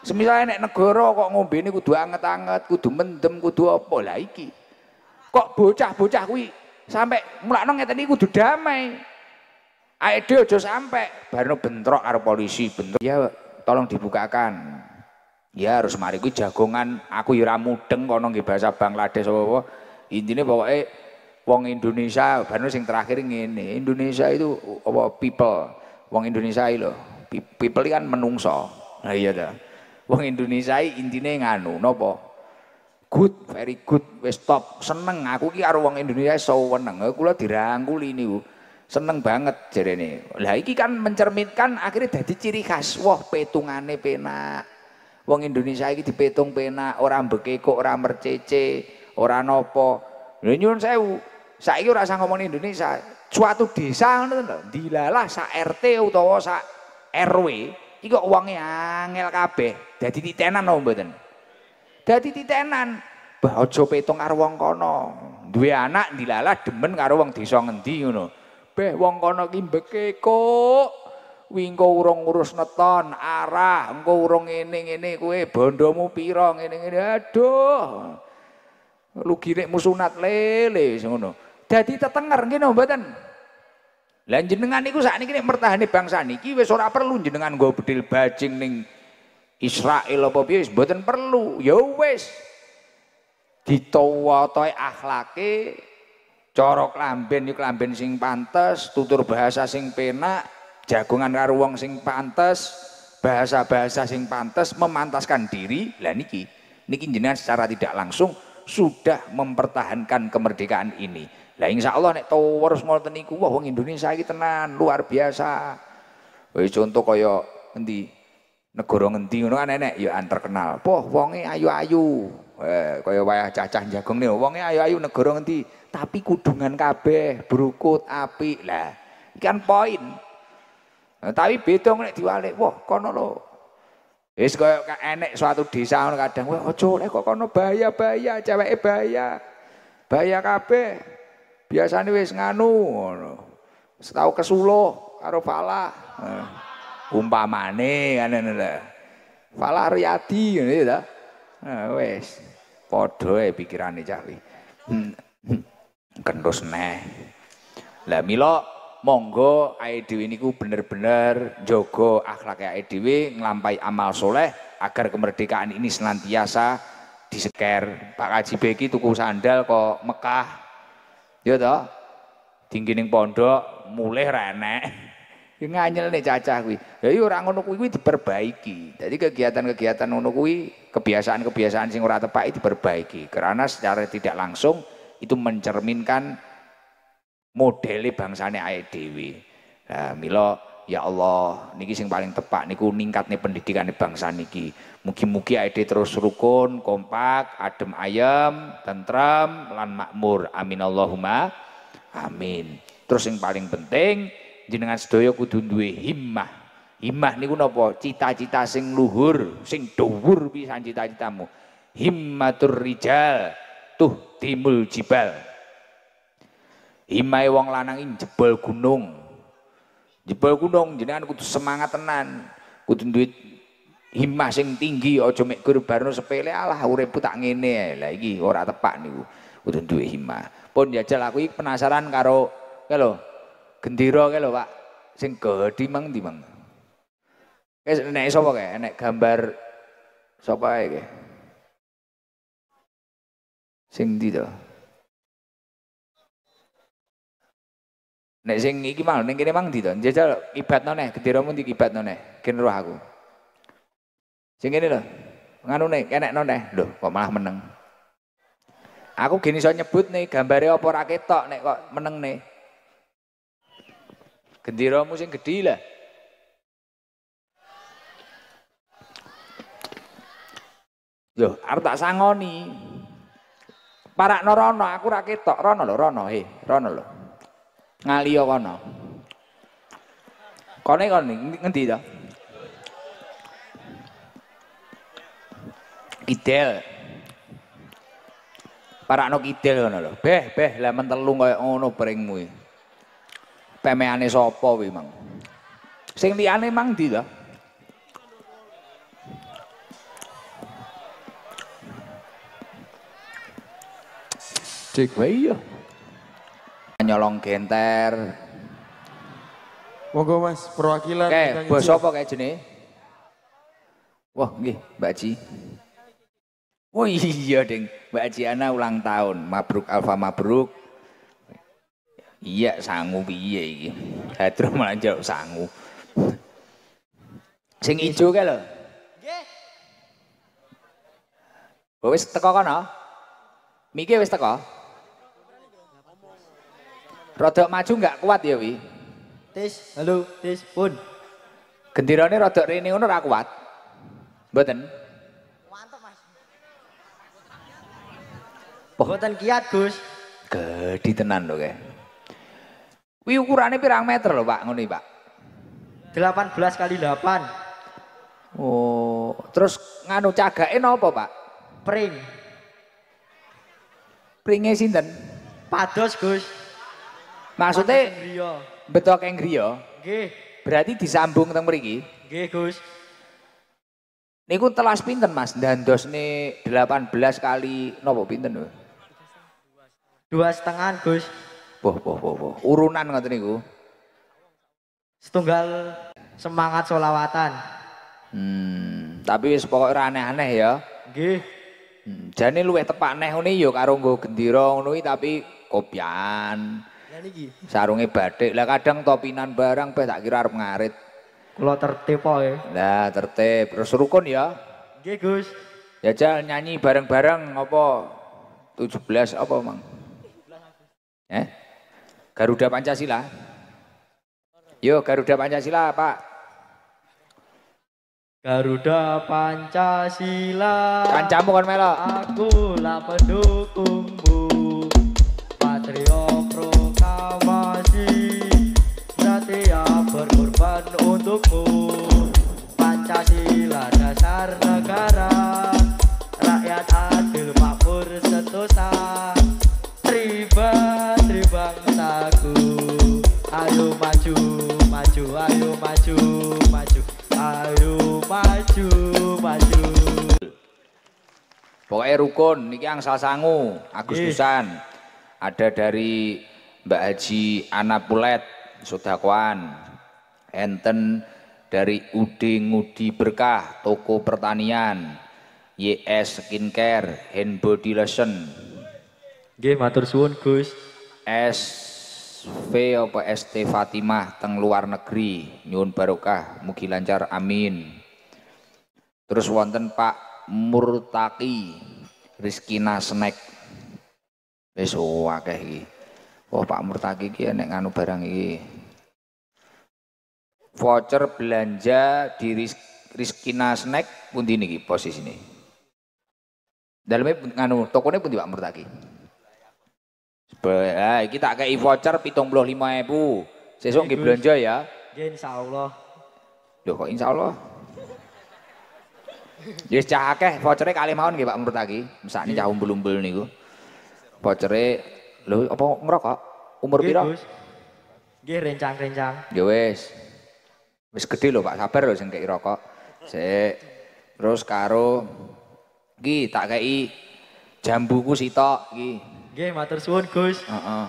Semisal nek negara kok ngombene kudu anget-anget, kudu mendem, kudu apa lah iki. Kok bocah-bocah kuwi sampai mulakno ngeten iki kudu damai. Ae dhewe aja baru barno bentrok karo polisi, bentrok. Ya tolong dibukakan. Ya harus mari kuwi jagongan aku ya ora mudeng kono nggih bahasa Bangladesh apa-apa. Intine pokoke wong Indonesia baru sing terakhir ngene Indonesia itu apa people wong Indonesia lho people kan menungso nah iya ta wong Indonesia intine nganu nopo good very good wis top seneng aku ki karo wong Indonesia seneng kula dirangkuli niku seneng banget jarene lah iki kan mencerminkan akhirnya dadi ciri khas wah petungane penak wong Indonesia iki dipetung penak orang bekeko orang mercece orang nopo lha nyuwun sewu Saiki ora usah ngomong Indonesia, suatu desa ngono to, dilalah sak RT utawa sak RW iki kok uangnya angel kabeh. Dadi titenan apa mboten? Dadi titenan. Bah aja petung karo wong kono. Duwe anak dilalah demen karo wong desa ngendi ngono. Beh wong kono ki mbeke kok wingko urung ngurus neton arah engko urung ngene ngene kowe bondomu pira ngene ngene aduh lugi nek musunat lele ngono dadi tetenger nggih napa mboten? Lah jenengan niku sakniki nek mertahane bangsa niki wis ora perlu jenengan nggo bedil bajing ning Israel apa piye wis perlu. Ya wis. toy akhlake corok lamben yuk klamben sing pantas, tutur bahasa sing pena, jagungan karo sing pantas, bahasa-bahasa sing pantas memantaskan diri. Lah niki niki jenengan secara tidak langsung sudah mempertahankan kemerdekaan ini. Lah insya Allah nek tower semua niku wah wong Indonesia iki tenan luar biasa. Wis contoh kaya endi? Negara ngendi ngono kan enek ya terkenal. Poh wonge ayu-ayu. Eh kaya wayah cacah jagung nih wonge ayu-ayu negara ngendi tapi kudungan kabeh, berukut, api. Lah Ikan poin. Nah, tapi beda nek diwale, wah kono lho. Wis kaya enek suatu desa kadang wah aja lek kok kono bahaya-bahaya, cewek bahaya. Bahaya kabeh. Biasanya wis nganu setahu Setau kesuluh karo falah. Eh, umpamane kan ngono Falah Riyadi ngene ta. Eh, wis. Padha e pikirane cah iki. Kendus hmm, hmm. neh. Lah mila monggo ae dhewe niku bener-bener jaga akhlak ae dhewe nglampahi amal soleh agar kemerdekaan ini senantiasa diseker. Pak Haji Beki tuku sandal kok Mekah Ya ta? Tinggi pondok mulai ra Ya nganyel nih cacah kuwi. Ya iya ora ngono kuwi diperbaiki. Jadi kegiatan-kegiatan ngono kuwi, kebiasaan-kebiasaan sing ora tepak itu diperbaiki. Karena secara tidak langsung itu mencerminkan modele bangsane ae dhewe. Nah, ya Allah niki sing paling tepak niku ningkatne pendidikan bangsa niki. Mugi-mugi ID terus rukun, kompak, adem ayem, tentram, lan makmur. Amin Allahumma. Amin. Terus yang paling penting jenengan sedaya kudu duwe himmah. Himmah niku napa? Cita-cita sing luhur, sing dhuwur pisan cita-citamu. Himmatur rijal tuh timul jibal. Himmah wong lanang ing jebol gunung. Jebol gunung jenengan kudu semangat tenan. Kudu duwe himmah sing tinggi aja mek gurbarno sepele alah uripku tak ngene lah iki ora tepak niku kudu duwe himmah pun jajal aku iki penasaran karo kalo lho gendira ke lho Pak sing gedhi mang ndi mang Guys, nek sapa kae? Nek gambar sapa Sing ndi to? Nek sing iki mang ning kene mang ndi to? Jajal ibatno neh, gendiramu ndi ibatno neh? Gen roh aku. sing ini loh nganu nih kenek non deh kok malah meneng aku gini soal nyebut nih gambarnya apa raketok nih kok meneng nih gendiro musim gede lah Yo, aku tak sangoni. Para no rono, aku rakyat tok rono lo rono he, rono lo ngalio kono. Kono kono ngendi dong? kidel no kidel ngono lho beh beh lah mentelu kaya ngono beringmu iki pemeane sapa kuwi mang sing liyane mang ndi ta Cek wae ya Nyolong genter. Monggo Mas, perwakilan. Oke, bos sapa kayak jenenge? Wah, nggih, Mbak Ji. Oh iya deng, Mbak Ciana ulang tahun, mabruk alfa mabruk. Iya sangu piye iki? Hadro malah jauh sangu. Sing ijo kae lho. Nggih. Wis teko kono? Miki wis teko? Rodok maju nggak kuat ya wi. Tis, halo, tis, pun. Gendirane rodok rene ngono ra kuat. Mboten. Boten kiat Gus. Gede tenan lho kae. Kuwi ukurane pirang meter loh Pak ngono Pak? 18 kali 8. Oh, terus nganu cagake nopo Pak? Pring. Pringe sinten? Pados Gus. Maksudnya betok ing griya. Nggih. Berarti disambung teng mriki. Nggih Gus. Niku telas pinten Mas? dan Dandos nih 18 kali nopo pinten lho? Dua setengah, Gus. Boh, boh, boh, boh. Urunan ngoten niku. Setunggal semangat solawatan. Hmm, tapi sepokok aneh-aneh ya. gih Hmm, lu eh tepak neh ini yuk ya karo gue gendirong nui tapi kopian sarungnya gih, sarungnya Lah kadang topinan barang peh tak kira arung ngarit. Kula tertib ya. Lah tertip terus rukun ya. gih Gus. ya jalan nyanyi bareng-bareng apa 17 apa, Mang? Eh? Garuda Pancasila. Yo Garuda Pancasila, Pak. Garuda Pancasila. Kancamu kan melo. Aku lah pendukungmu. Patriot proklamasi. Setia berkorban untukmu. Pokoknya rukun, niki angsal sangu, Agustusan. Ada dari Mbak Haji Ana Pulet, Sudakwan. Enten dari Udi Ngudi Berkah, Toko Pertanian. YS Skincare, Hand Body Lotion. Nggih, matur suun Gus. S V apa ST Fatimah teng luar negeri nyun barokah mugi lancar amin terus wonten Pak Murtaki Rizkina Snack wis oh, akeh iki oh Pak Murtaki iki nek nganu barang iki voucher belanja di Rizkina Snack pundi niki posisine dalamnya nganu tokonya pundi Pak Murtaki Nah, kita tak kei voucher lima Sesuk Sesuai belanja ya. Insya Allah, Duh, kok Allah. Yes ya cah akeh vouchere kalih mawon nggih Pak menurut aku. Mesakne iya. cah umbul-umbul niku. Vouchere lho apa ngerokok? Umur pira? Nggih rencang-rencang. Ya wis. Wis gede lho Pak, sabar lho sing kei rokok. Sik. Terus karo iki tak kei jambuku sitok iki. Nggih matur suwun Gus. Heeh.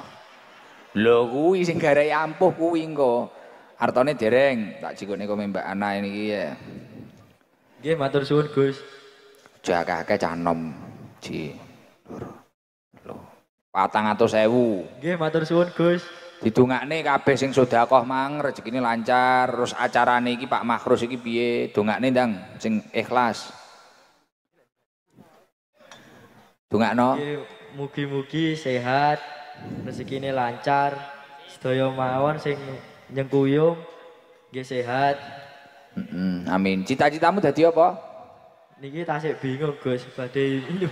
Lho kuwi sing garai ampuh kuwi engko. Artone dereng tak jikone kok mbak ana ini ya. Nggih, matur suwun, Gus. Jakake cah enom. Ji. Lur. Lho. 400.000. Nggih, matur suwun, Gus. Didongakne kabeh sing sedekah mang rezekine lancar, terus acarane iki Pak Makrus iki piye? Dongakne ndang sing ikhlas. Dongakno. Mugi-mugi sehat, rezekine lancar, sedaya mawon sing nyengkuyung nggih sehat, Mm -mm, amin. Cita-citamu jadi apa? Niki tasik bingung Gus ini.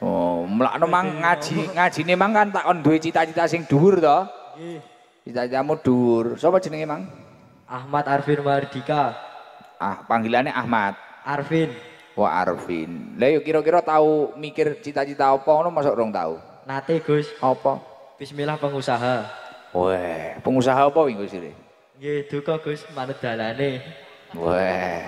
Oh, mlakno mang ngaji ngajine mang kan takon duwe cita-cita sing dhuwur doh. Cita-citamu dhuwur. Sapa jenenge mang? Ahmad Arvin Mardika. Ah, panggilannya Ahmad. Arvin. Wah Arvin. Lah yuk kira-kira tahu mikir cita-cita apa ngono masuk rong tahu? Nate Gus. Apa? Bismillah pengusaha. Weh, pengusaha apa wingi Gus Nggih, duka Gus manut dalane. Weh.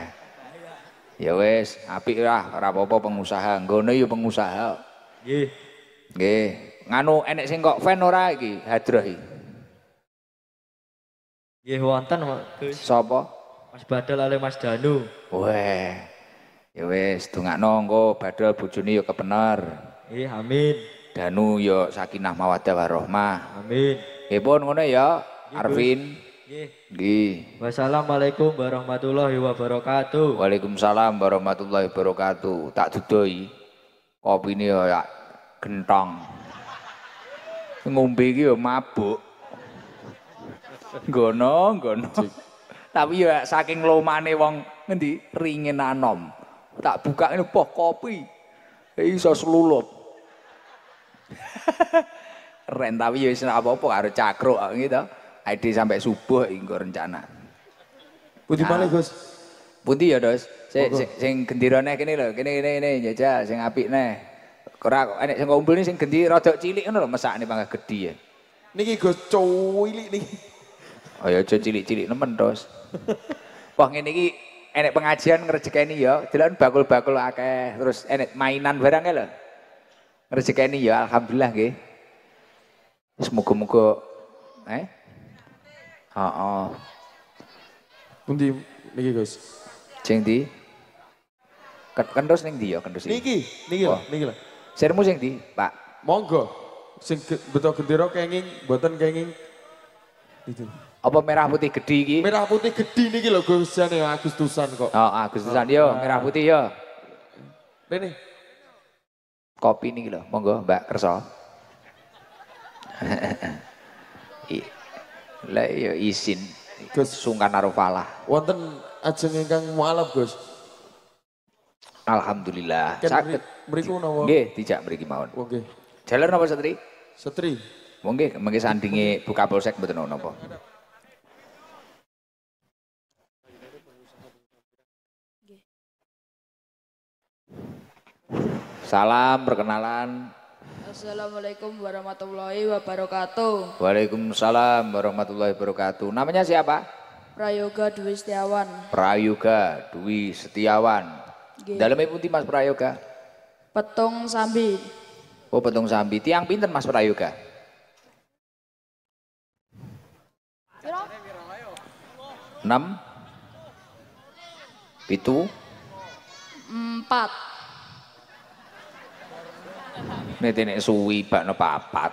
Ya wis, apik lah, ora apa-apa pengusaha. Nggone ya pengusaha. Nggih. Nggih. Nganu enek sing kok fan ora iki hadroh iki. Nggih wonten, Gus. Sapa? Mas Badal oleh Mas Danu. Weh. Ya wis, dongakno engko Badal bojone ya kepener. Nggih, amin. Danu ya sakinah mawaddah warahmah. Amin. Nggih pun ngono ya, Arvin. Wassalamualaikum warahmatullahi wabarakatuh. Waalaikumsalam warahmatullahi wabarakatuh. Tak dudoi. ini ya, ya gentong. Ngombe iki ya mabuk. Gono, gono. Tapi ya saking lomane wong ngendi ringin anom. Tak buka ini poh kopi. Eh, iso selulup. Ren tapi ya wis apa-apa karo cakro gitu. ID sampai subuh engko rencana. Putih nah, mana balik Gus. Putih ya, Dos. Sing sing, sing gendirane kene lho, kene kene kene jajal sing apik neh. Ora enek sing kumpul sing gendi rada cilik ngono lho mesakne pangkat gedhi ya. Niki Gus cilik niki. Oh ya aja cilik-cilik nemen, Dos. Wah ngene iki enek pengajian ngrejekeni yo. Ya, delok bakul-bakul akeh, terus enek mainan barang lho. Ngrejekeni yo. Ya, alhamdulillah nggih. Semoga-moga eh oh, bundi, niki, guys, Sing kandos Kendus ning ndi ya kendus ini, Niki, niki loh, niki lah, Sermu sing ndi, Pak? Monggo. Sing beto gendera kenging, mboten kenging. Itu. Apa merah putih gede iki? Merah putih gede niki loh, Gus Jane Agustusan kok. Oh, Agustusan yo, iya, ah. merah putih yo. Iya. ini, Kopi niki loh, monggo Mbak kersol. Lah ya izin. Gus sungkan arufalah. Wonten ajeng ingkang mualaf Gus. Alhamdulillah. Sakit. Mriku napa? Nggih, dijak mriki mawon. Oh nggih. Jalur napa Setri? Setri. Mungkin mungkin sandingi buka polsek betul nopo. Salam perkenalan Assalamualaikum warahmatullahi wabarakatuh. Waalaikumsalam warahmatullahi wabarakatuh. Namanya siapa? Prayoga Dwi Setiawan. Prayoga Dwi Setiawan. Gini. Dalamnya pun Mas Prayoga. Petung Sambi. Oh Petung Sambi. Tiang pinter Mas Prayoga. Enam. Pitu. Empat. Nanti nek suwi bakno papat.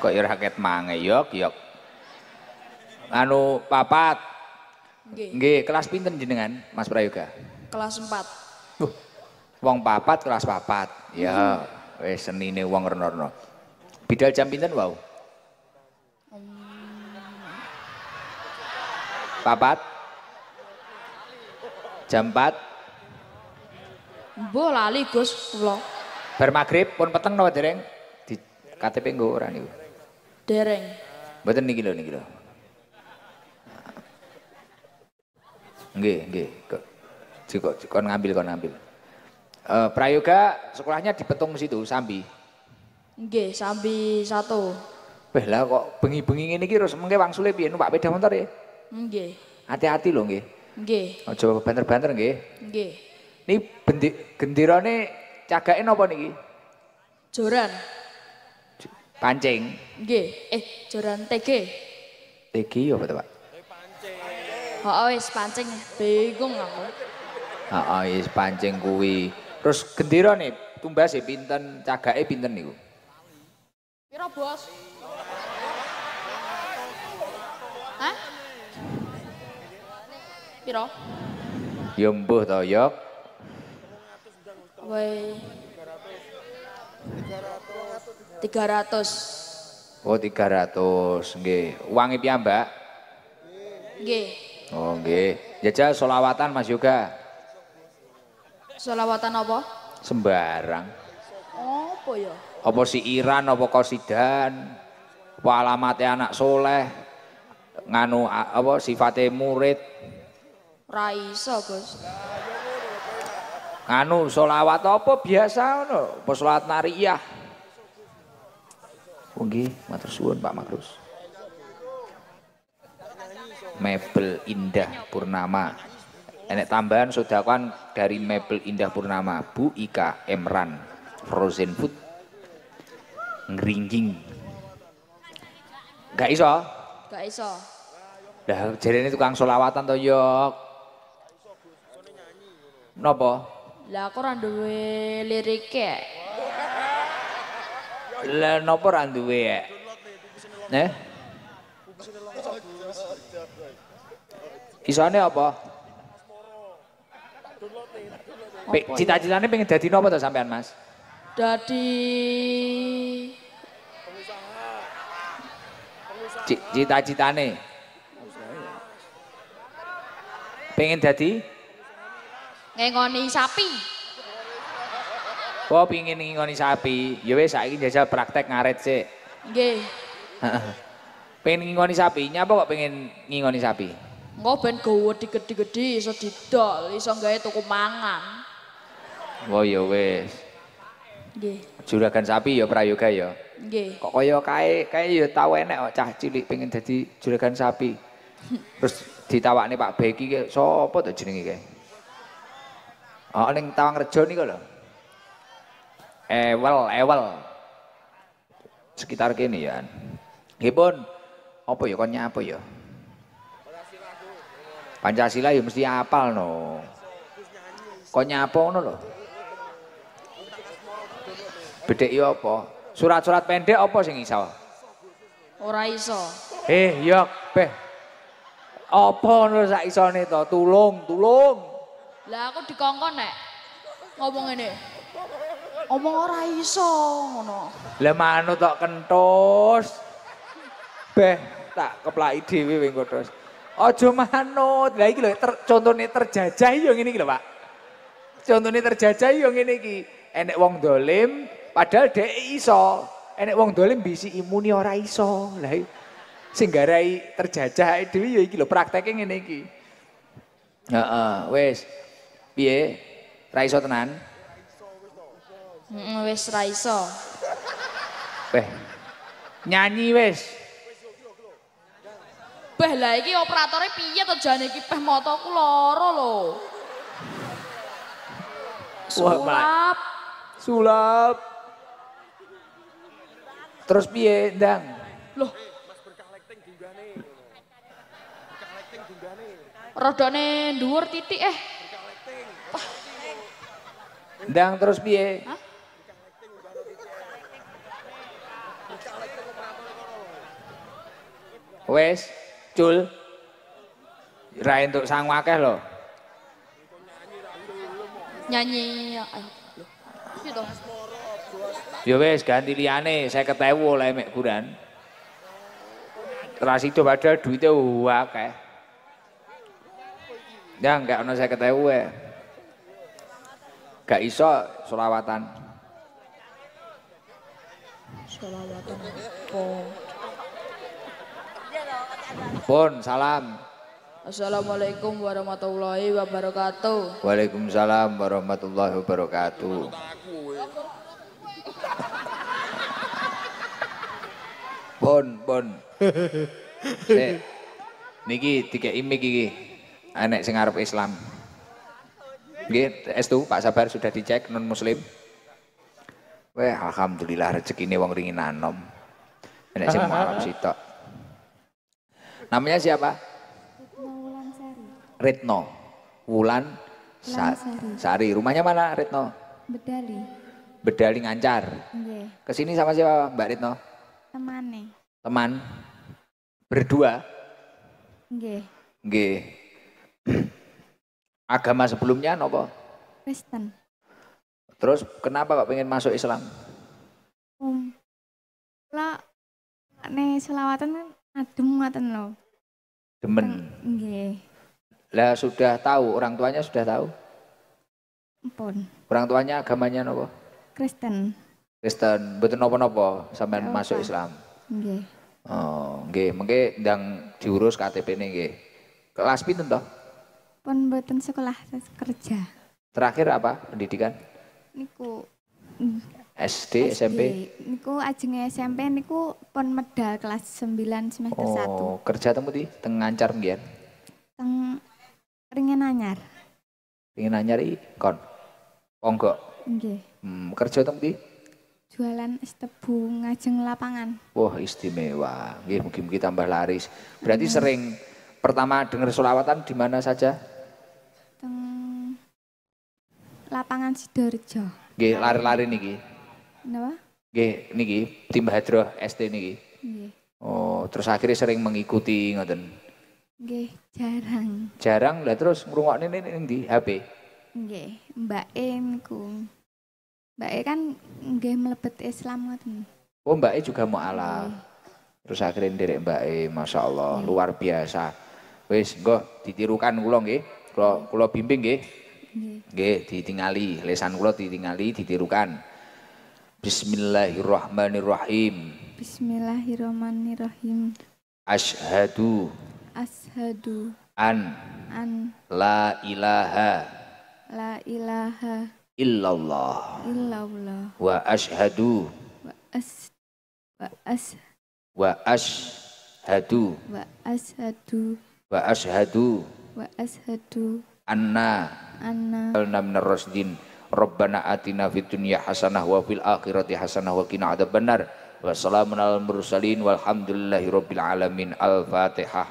Kok ya raket mange yok ya, yok. Ya. Anu papat. Nggih, kelas pinten jenengan Mas Prayoga? Kelas 4. Uh, wong papat kelas papat. Ya, hmm. wis senine wong renorno. Bidal jam pinten wau? Papat? Jam 4? Mbok lali Gus kula. Bar magrib pun peteng napa dereng? Di KTP nggo ora niku. Dereng. Mboten niki lho niki lho. Nggih, nggih. Kok cukup, kon ngambil, kon ngambil. Uh, prayoga sekolahnya di Petung situ, Sambi. Nggih, Sambi satu. Wah lah kok bengi-bengi ngene iki terus mengke wangsule piye numpak sepeda motor ya? Nggih. Hati-hati lho nggih. Nggih. Aja banter-banter nggih. Nggih. Ini bendik gendirane Cagake napa niki? Joran. Pancing. Nggih, eh joran TG. TG ya apa, Pak? Pancing. Oh wis pancing, bingung aku. Heeh wis pancing kuwi. Terus gendera nih, tumbas e pinten, cagake pinten niku? Piro, Bos? Hah? Piro? Ya mbuh to, Yok. Woi. 300. Oh 300. Nggih. Wangi piyambak? Nggih. Oh nggih. Jajal solawatan Mas Yoga. Solawatan apa? Sembarang. Oh, apa ya? Apa si Iran apa kosidan? Apa alamate anak soleh? Nganu apa sifate murid? Ra iso, Gus anu solawat apa biasa ngono apa solawat nariyah Oke, matur suwun Pak Makrus. Mebel Indah Purnama. Enek tambahan kan dari Mebel Indah Purnama, Bu Ika Emran, Frozen Food, Ngringging. Gak iso? Gak iso. Dah jadi ini tukang solawatan to yok. Nopo? Lah aku ora duwe lirike. Lah nopo ora duwe e? ya? Eh? Isane apa? cita citanya pengen jadi napa tuh sampean Mas? Dadi cita-citane pengen dadi ngengoni sapi. Wah, pingin ngengoni sapi. Ya wis saiki jajal praktek ngaret sik. Nggih. pengen ngingoni sapi, nyapa kok pengen ngingoni sapi? Engko ben gawe digedhi-gedhi iso didol, iso gawe tuku mangan. Wah, oh, ya wis. Nggih. Juragan sapi ya prayoga ya. Nggih. Kok kaya kae kae ya tau enek kok cah cilik pengen jadi juragan sapi. Terus ditawakne Pak Beki sapa to jenenge kae? Oh, tawang rejo nih kalau? Ewel, ewel. Sekitar kini ya. Nggih pun apa ya kon nyapa ya? Pancasila ya mesti apal no. Konya nyapa no lo? Bede iya apa? Surat-surat pendek apa sih ngisau? Ora iso. Eh, yok, iya, beh. Apa no sak nih to? Tulung, tulung. Lah aku dikongkon nek ngomong ini Omong ora iso ngono. Lah manut tok kentus. Beh tak keplaki dhewe wing terus. Aja manut. Lah iki lho ter, contone terjajah yo iya ngene iki lho, Pak. Contone terjajah yo iya ngene iki. Enek wong dolim padahal dhek iso. Enek wong dolim bisi imuni ora iso. Lah sing garai terjajah dhewe ya iki lho prakteknya ngene iki. Heeh, wis. Piye? Ra tenan? Wes mm, wis ra Nyanyi wes. Beh lah iki operatore piye to jane iki peh motoku loro lho. Sulap. Sulap. Terus piye, dang. Loh. Rodone dhuwur titik eh. Ndang terus piye? Wes, cul. Ra entuk sang akeh lho. Nyanyi yo ya. iya ya wes ganti liyane 50.000 oleh mek kuran. itu padahal duitnya akeh. Ya enggak saya 50.000 wae gak iso solawatan solawatan pun salam Assalamualaikum warahmatullahi wabarakatuh Waalaikumsalam warahmatullahi wabarakatuh Pun pun Niki tiga imik iki anek sing arep Islam S2 Pak Sabar sudah dicek non muslim. Wah, alhamdulillah ini wong ringin anom. sih mau alam sitok. Namanya siapa? Sari. Retno Wulan Sa Sari. Rumahnya mana Retno? Bedali. Bedali Ngancar. Ke Kesini sama siapa Mbak Retno? Teman nih. Teman. Berdua? Nggih. Nggih. Agama sebelumnya nopo? Kristen. Terus kenapa kok pengen masuk Islam? Um, lah ne selawatan kan adem ngoten lo. Demen. Kan, nggih. Lah sudah tahu orang tuanya sudah tahu? Pun. Orang tuanya agamanya nopo? Kristen. Kristen, betul nopo-nopo ya, masuk Islam. Nggih. Oh, nggih, mungkin yang diurus ktp nih nggih. Kelas pinten toh? Pun buatan sekolah, kerja. Terakhir apa pendidikan? Niku SD, SD, SMP. Niku ajeng SMP niku pun medal kelas 9 semester oh, 1. kerja temu di tengah ngancar Teng ringin anyar. Ringin anyar iki kon. Ponggo. Nggih. Hmm, kerja temu di jualan es ngajeng lapangan. Wah, istimewa. Nggih, mugi-mugi tambah laris. Berarti iya. sering pertama dengar solawatan di mana saja? Teng... Lapangan Sidorjo. Oke, lari-lari nih niki. Napa? Oke, niki tim Hadroh ST SD nih. Oh, terus akhirnya sering mengikuti ngoten. Oke, jarang. Jarang lah terus ngrungokne nih di HP. Mbak mbake Mbak E kan nggih melebet Islam ngoten. Oh, Mbak E juga mau ala. Terus akhirnya Mbak E, Masya Allah, luar biasa. Wis engko ditirukan kula nggih. Kula kula bimbing nggih. Nggih, ditingali, lesan kula ditingali, ditirukan. Bismillahirrahmanirrahim. Bismillahirrahmanirrahim. Ashadu. Ashadu. An. An. La ilaha. La ilaha. Illallah. Illallah. Wa ashadu. Wa as. Wa as. Wa ashadu. Wa ashadu. Wa ashadu Wa ashadu Anna Anna Alna minar rasdin Rabbana atina fid dunya hasanah wa fil akhirati hasanah wa qina adzabannar. salamun al mursalin walhamdulillahi rabbil alamin. Al-Fatihah.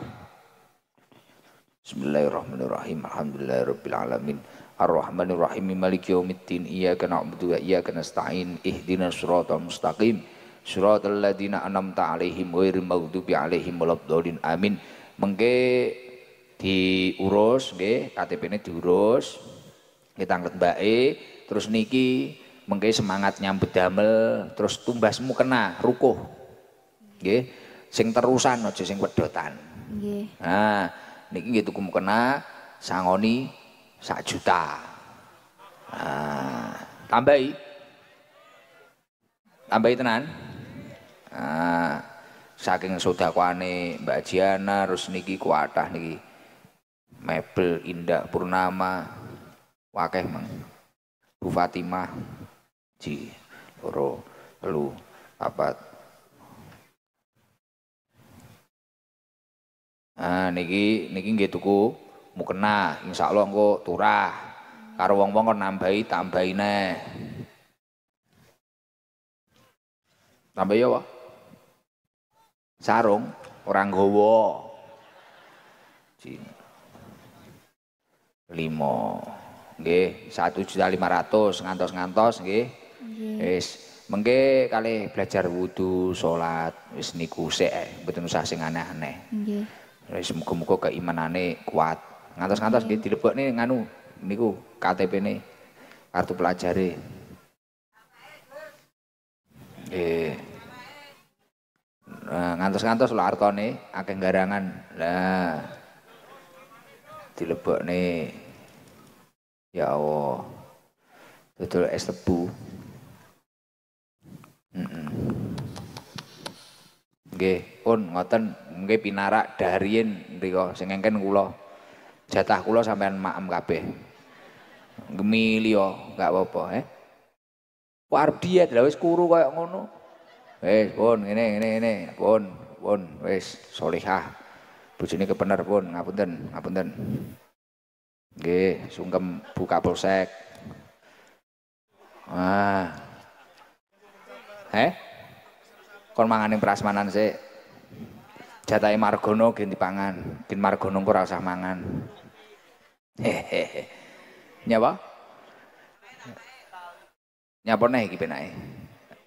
Bismillahirrahmanirrahim. rabbil alamin. ar rahmanirrahim Rahim Maliki yaumiddin. Iyyaka na'budu wa iyyaka nasta'in. Ihdinas siratal mustaqim. Siratal ladzina an'amta 'alaihim ghairil maghdubi 'alaihim waladdallin. Amin mengke diurus nggih ktp ini diurus kita angkat e, terus niki mengke semangat nyambut damel terus tumbasmu kena rukuh nggih sing terusan aja sing wedotan nggih nah niki nggih tuku kena sangoni sak juta nah, tambahi tambahi tenan nah, saking sodakwane Mbak Jiana terus niki kuatah niki mebel indah purnama wakeh mang Bu Fatimah ji loro telu papat Nah, niki niki nggih tuku mukena, insyaallah engko turah. Karo wong-wong kon nambahi tambahi tambah ya apa? sarung orang gowo satu limo lima ratus ngantos-ngantos nggih wis mengge kali belajar wudhu sholat wis niku betul mboten usah sing aneh-aneh nggih wis muga keimanane kuat ngantos-ngantos nggih dilebokne nganu niku ktp nih kartu pelajari eh Eh, ngantos-ngantos arto nih, akeh garangan. Lah. nih, Ya Allah. betul es tebu. Oke, pun ngoten mungkin pinarak dariin rio, sengengken kulo, Jatah kulo sampean maem kabeh. Gemilio, gak apa-apa, eh. Kok arep kuru kayak ngono. Wes eh, pun ini ini ini pun pun wes solihah. ini kebenar pun ngapunten ngapunten. g sungkem buka polsek. ah Eh? Kon yang prasmanan sik. jatai Margono ganti pangan Gen Margono kok ora usah mangan. Hehehe. Nyapa? Nyapa nih iki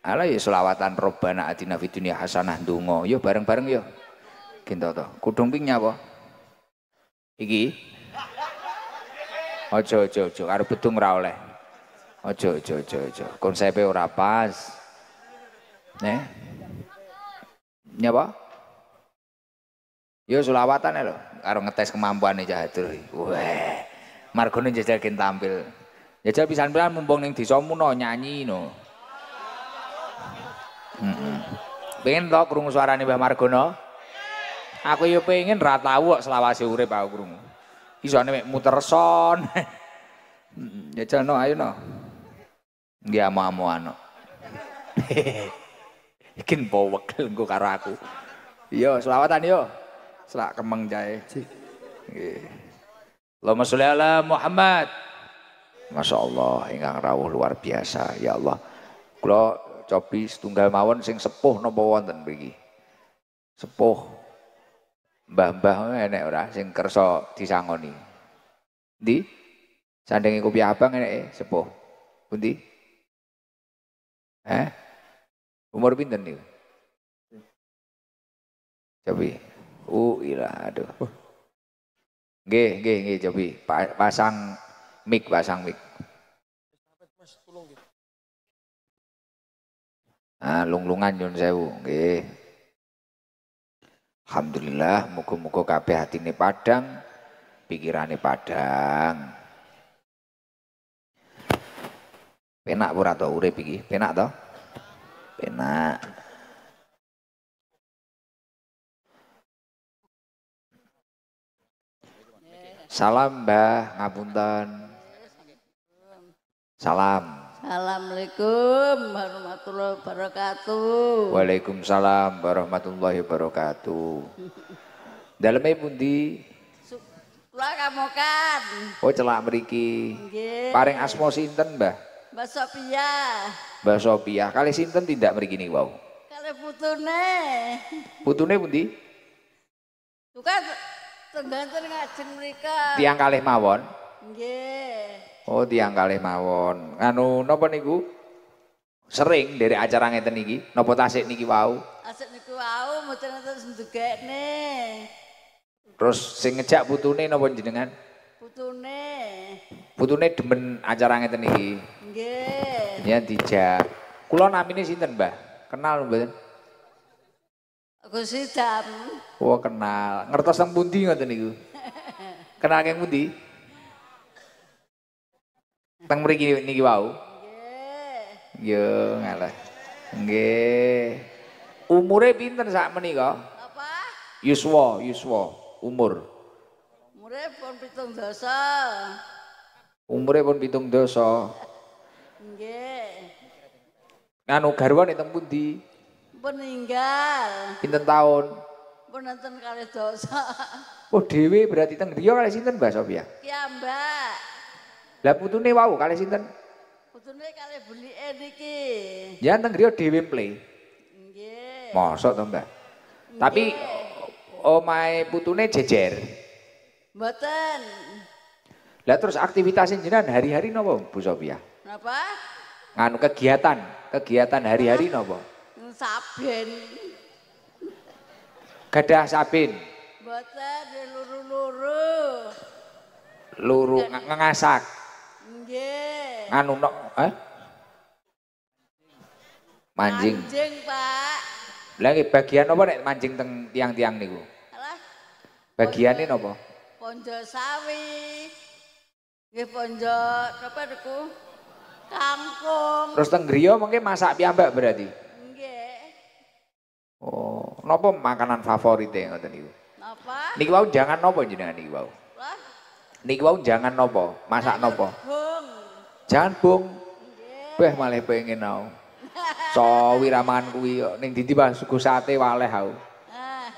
Ala ya selawatan robbana atina fidunya hasanah dungo. Yo ya bareng-bareng yo. Ya. Kinto to. Kudung ping nyapa? Iki. Ojo ojo ojo karo betung ra oleh. Ojo ojo ojo ojo. Konsepe ora pas. Neh. Nyapa? Yo ya selawatan lho, karo ngetes kemampuane Jahadur. Wah. Margone jajal tampil. Jajal pisan-pisan mumpung ning desa muno nyanyi no. Heeh. Pengen kerungu suara nih Mbah Margono? Aku yo pengen ratau wok kok selawase urip aku kerungu. Iso nih muter son. ya jano ayo no. Gak mau amu ano. Ikin ke engko karo aku. Yo selawatan yo. Selak kemeng jahe. Nggih. Allahumma ala Muhammad. Masya Allah, ingkang rawuh luar biasa. Ya Allah, kalau cobi setunggal mawon sing sepuh napa wonten pergi sepuh mbah-mbah enek ora sing kerso disangoni di sandengi kopi abang enek e, sepuh pundi eh umur pinter nih, cobi uh ilah aduh oh. nggih nggih nggih cobi pasang mic pasang mic Ah, lung-lungan nyun sewu, nggih. Alhamdulillah muka muga kabeh ini padang. pikirane padhang. Penak ora to urip iki? Penak tau? Penak. Salam Mbah, ngapunten. Salam. Assalamualaikum warahmatullahi wabarakatuh. Waalaikumsalam warahmatullahi wabarakatuh. Dalemnya pundi? Kula kamokan. Oh celak meriki. Nggih. Paring asma sinten, Mbah? Mbah Sophia. Mbah Sophia, kali sinten tidak meriki niku wau? Kali putune. Putune pundi? Tukang tengganten ngajeng mereka. Tiang kalih mawon. Nggih. Oh tiang kalih mawon. Anu napa niku? Sering dari acara ngeten niki. Napa tasik niki wau? Asik niku wau mboten nonton sendugekne. Terus sing ngejak putune napa jenengan? Putune. Putune demen acara ngeten niki. Nggih. Ya dijak. Kula namine sinten, Mbah? Kenal mboten? Gus Idam. Oh, kenal. Ngertos teng pundi ngoten niku? kenal keng pundi? Teng mriki niki wau. Nggih. Yo ngalah. Nggih. Umure pinten sak menika? Apa? Yuswa, Yuswa, umur. Umure pun pitung dasa. Umure pun pitung dasa. Nggih. Nganu garwa nih teng pundi? Peninggal. Pinten tahun? Penonton kali dosa. Oh Dewi berarti teng Rio kali sinten Mbak Sofia? Ya Mbak. Lah putune wau kalih sinten? Putune kalih bulike niki. Ya teng griya dhewe mple. Nggih. Mosok to, Mbak? Tapi omahe putune jejer. Mboten. Lah terus aktivitas jenengan hari-hari napa, Bu Sofia? Napa? Nganu kegiatan, kegiatan hari-hari napa? Saben. Gadah saben. Mboten ya luru-luru. Luru, -luru. luru ngasak. Anu nok eh? Manjing. Manjing, Pak. Lagi bagian apa nih mancing teng tiang-tiang niku? Bagian ini apa? Ponjo sawi. Nggih ponjo apa niku? Kangkung. Terus teng griya mengke masak piambak berarti? Nggih. Oh, napa makanan favorit yang ngoten niku? Napa? Niku wau jangan napa jenengan niku wau? Niku wau jangan napa? Masak napa? Nah, Jangan Bung. Beh malah pengen tau. So wiraman kuwi kok ning dindi Mas Suku Sate waleh aku.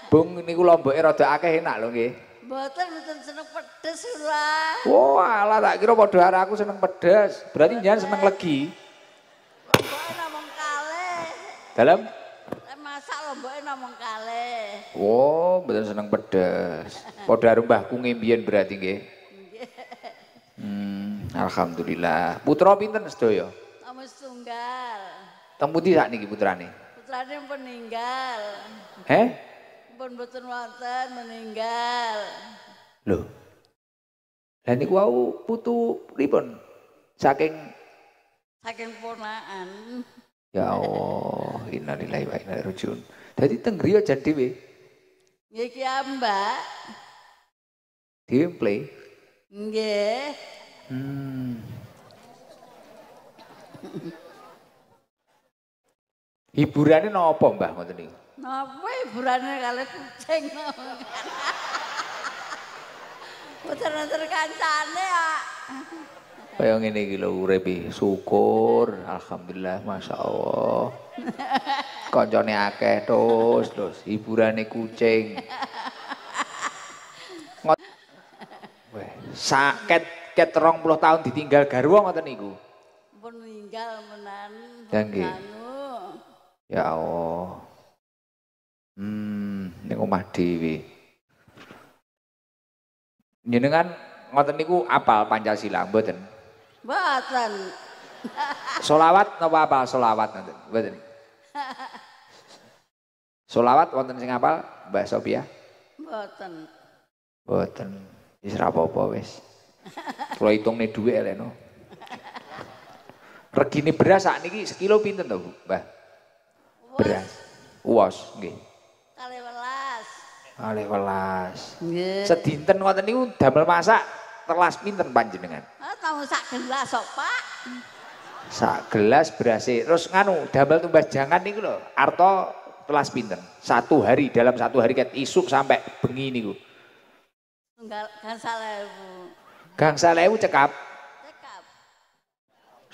Bung ku lomboknya rada akeh enak lho nge. Betul betul seneng pedes lho. Wah, oh, ala tak kira pada hari aku seneng pedes. Berarti jangan seneng legi. Lomboknya namung kale. Dalam? Eh, masak lomboknya namung kale. Wah, wow, oh, seneng pedes. Pada karo mbahku ngembiyen berarti nge. Alhamdulillah. Putra pinten sedaya? Amus tunggal. Teng pundi sak niki putrane? Putrane meninggal. meninggal. Heh? Pun boten wonten meninggal. Lho. Lah niku wau putu pripun? Saking saking ponakan. Ya Allah, innalillahi wa inna ilaihi rajiun. Dadi teng griya jan dhewe. Nggih ki ambak. Dhewe play. Nggih. Hmm. Hiburannya nopo mbah ngoten niku? Napa hiburannya kalau kucing? Muter-muter kancane ya. Kaya ngene iki lho urip syukur, alhamdulillah Masya Allah Koncone akeh terus terus hiburane kucing. Weh, sakit seket rong puluh tahun ditinggal garwa ngoten niku? Pun meninggal menan. Danggih. Ya Allah. Hmm, ning omah dhewe. Jenengan ngoten niku apal Pancasila mboten? Mboten. Solawat napa apal solawat nanti? Mboten. Solawat wonten sing apal Mbak Sophia? Mboten. Mboten. Wis ra apa-apa wis. Kalau hitung nih duit eleno. Regini beras saat ini sekilo pinter tuh, bah. Beras. Uas, nggih. Kali welas. Kali welas. Sedinten wonten niku udah masak telas pinter panjenengan? dengan. Kamu sak gelas sok, Pak. Sak gelas beras Terus nganu, tuh tumbas jangan nih lo, arto telas pinter. Satu hari dalam satu hari ket isuk sampai bengi nih gua. Enggak, kan salah, Bu. Kang Salewu cekap. Cekap.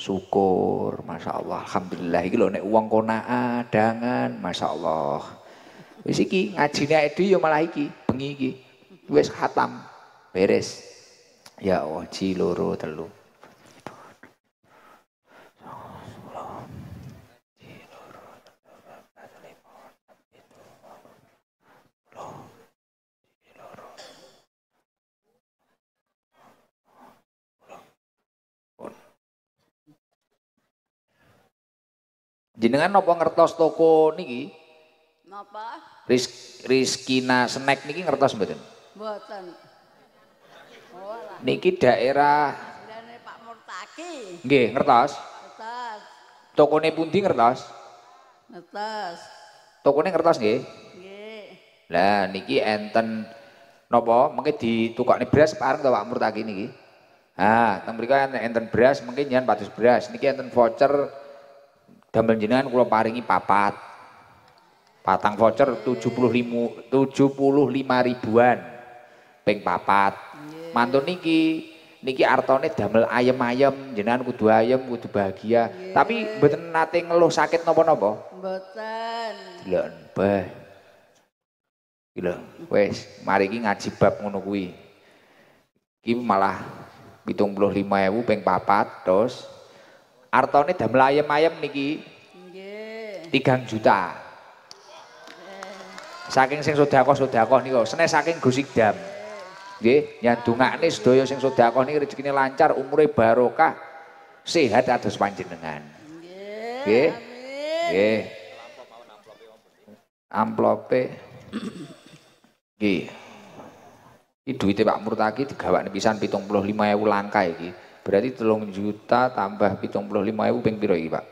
Syukur, Masya Allah. Alhamdulillah, iki nek uang kona dangan, Masya Allah. Wis iki, ngajine edi yo ya malah iki, bengi iki. Wis khatam, beres. Ya Allah, ji loro telu. Jenengan nopo ngertos toko niki? Napa? Riz, Rizkina Snack niki ngertos mboten? Mboten. Oh, niki daerah Dene Pak Murtaki. Nggih, ngertos? Ngertos. Tokone pundi ngertos? Ngertos. Tokone ngertos nggih? Nggih. Lah niki enten napa mengke ditukokne beras pareng to Pak Murtaki niki? Ah, teng mriku enten beras mungkin nyen 400 beras. Niki enten voucher Damel jenengan kula paringi papat. Patang voucher 75 75 ribuan ping papat. Yeah. Mantun niki niki artone damel ayam ayam, jenengan kudu ayam, kudu bahagia. Yeah. Tapi mboten nate ngeluh sakit napa-napa? Mboten. Delok bah. gila wes, mari iki ngaji bab ngono kuwi. Iki malah 75.000 ping papat terus Artone dah melayem-ayem niki. tiga juta. Saking sing sudah sudah sedekah niko seneng saking gusik Dam. Nggih, yang sudah sedaya sing sudah sedekah rezeki rezekine lancar, umurnya barokah, sehat atus panjenengan. Nggih. Nggih. Nggih. Amplope. Pak Iki duwite Pak Murtaki digawakne pisan 75.000 langkah gitu. Berarti telung juta tambah pitung puluh lima ribu peng piro Pak?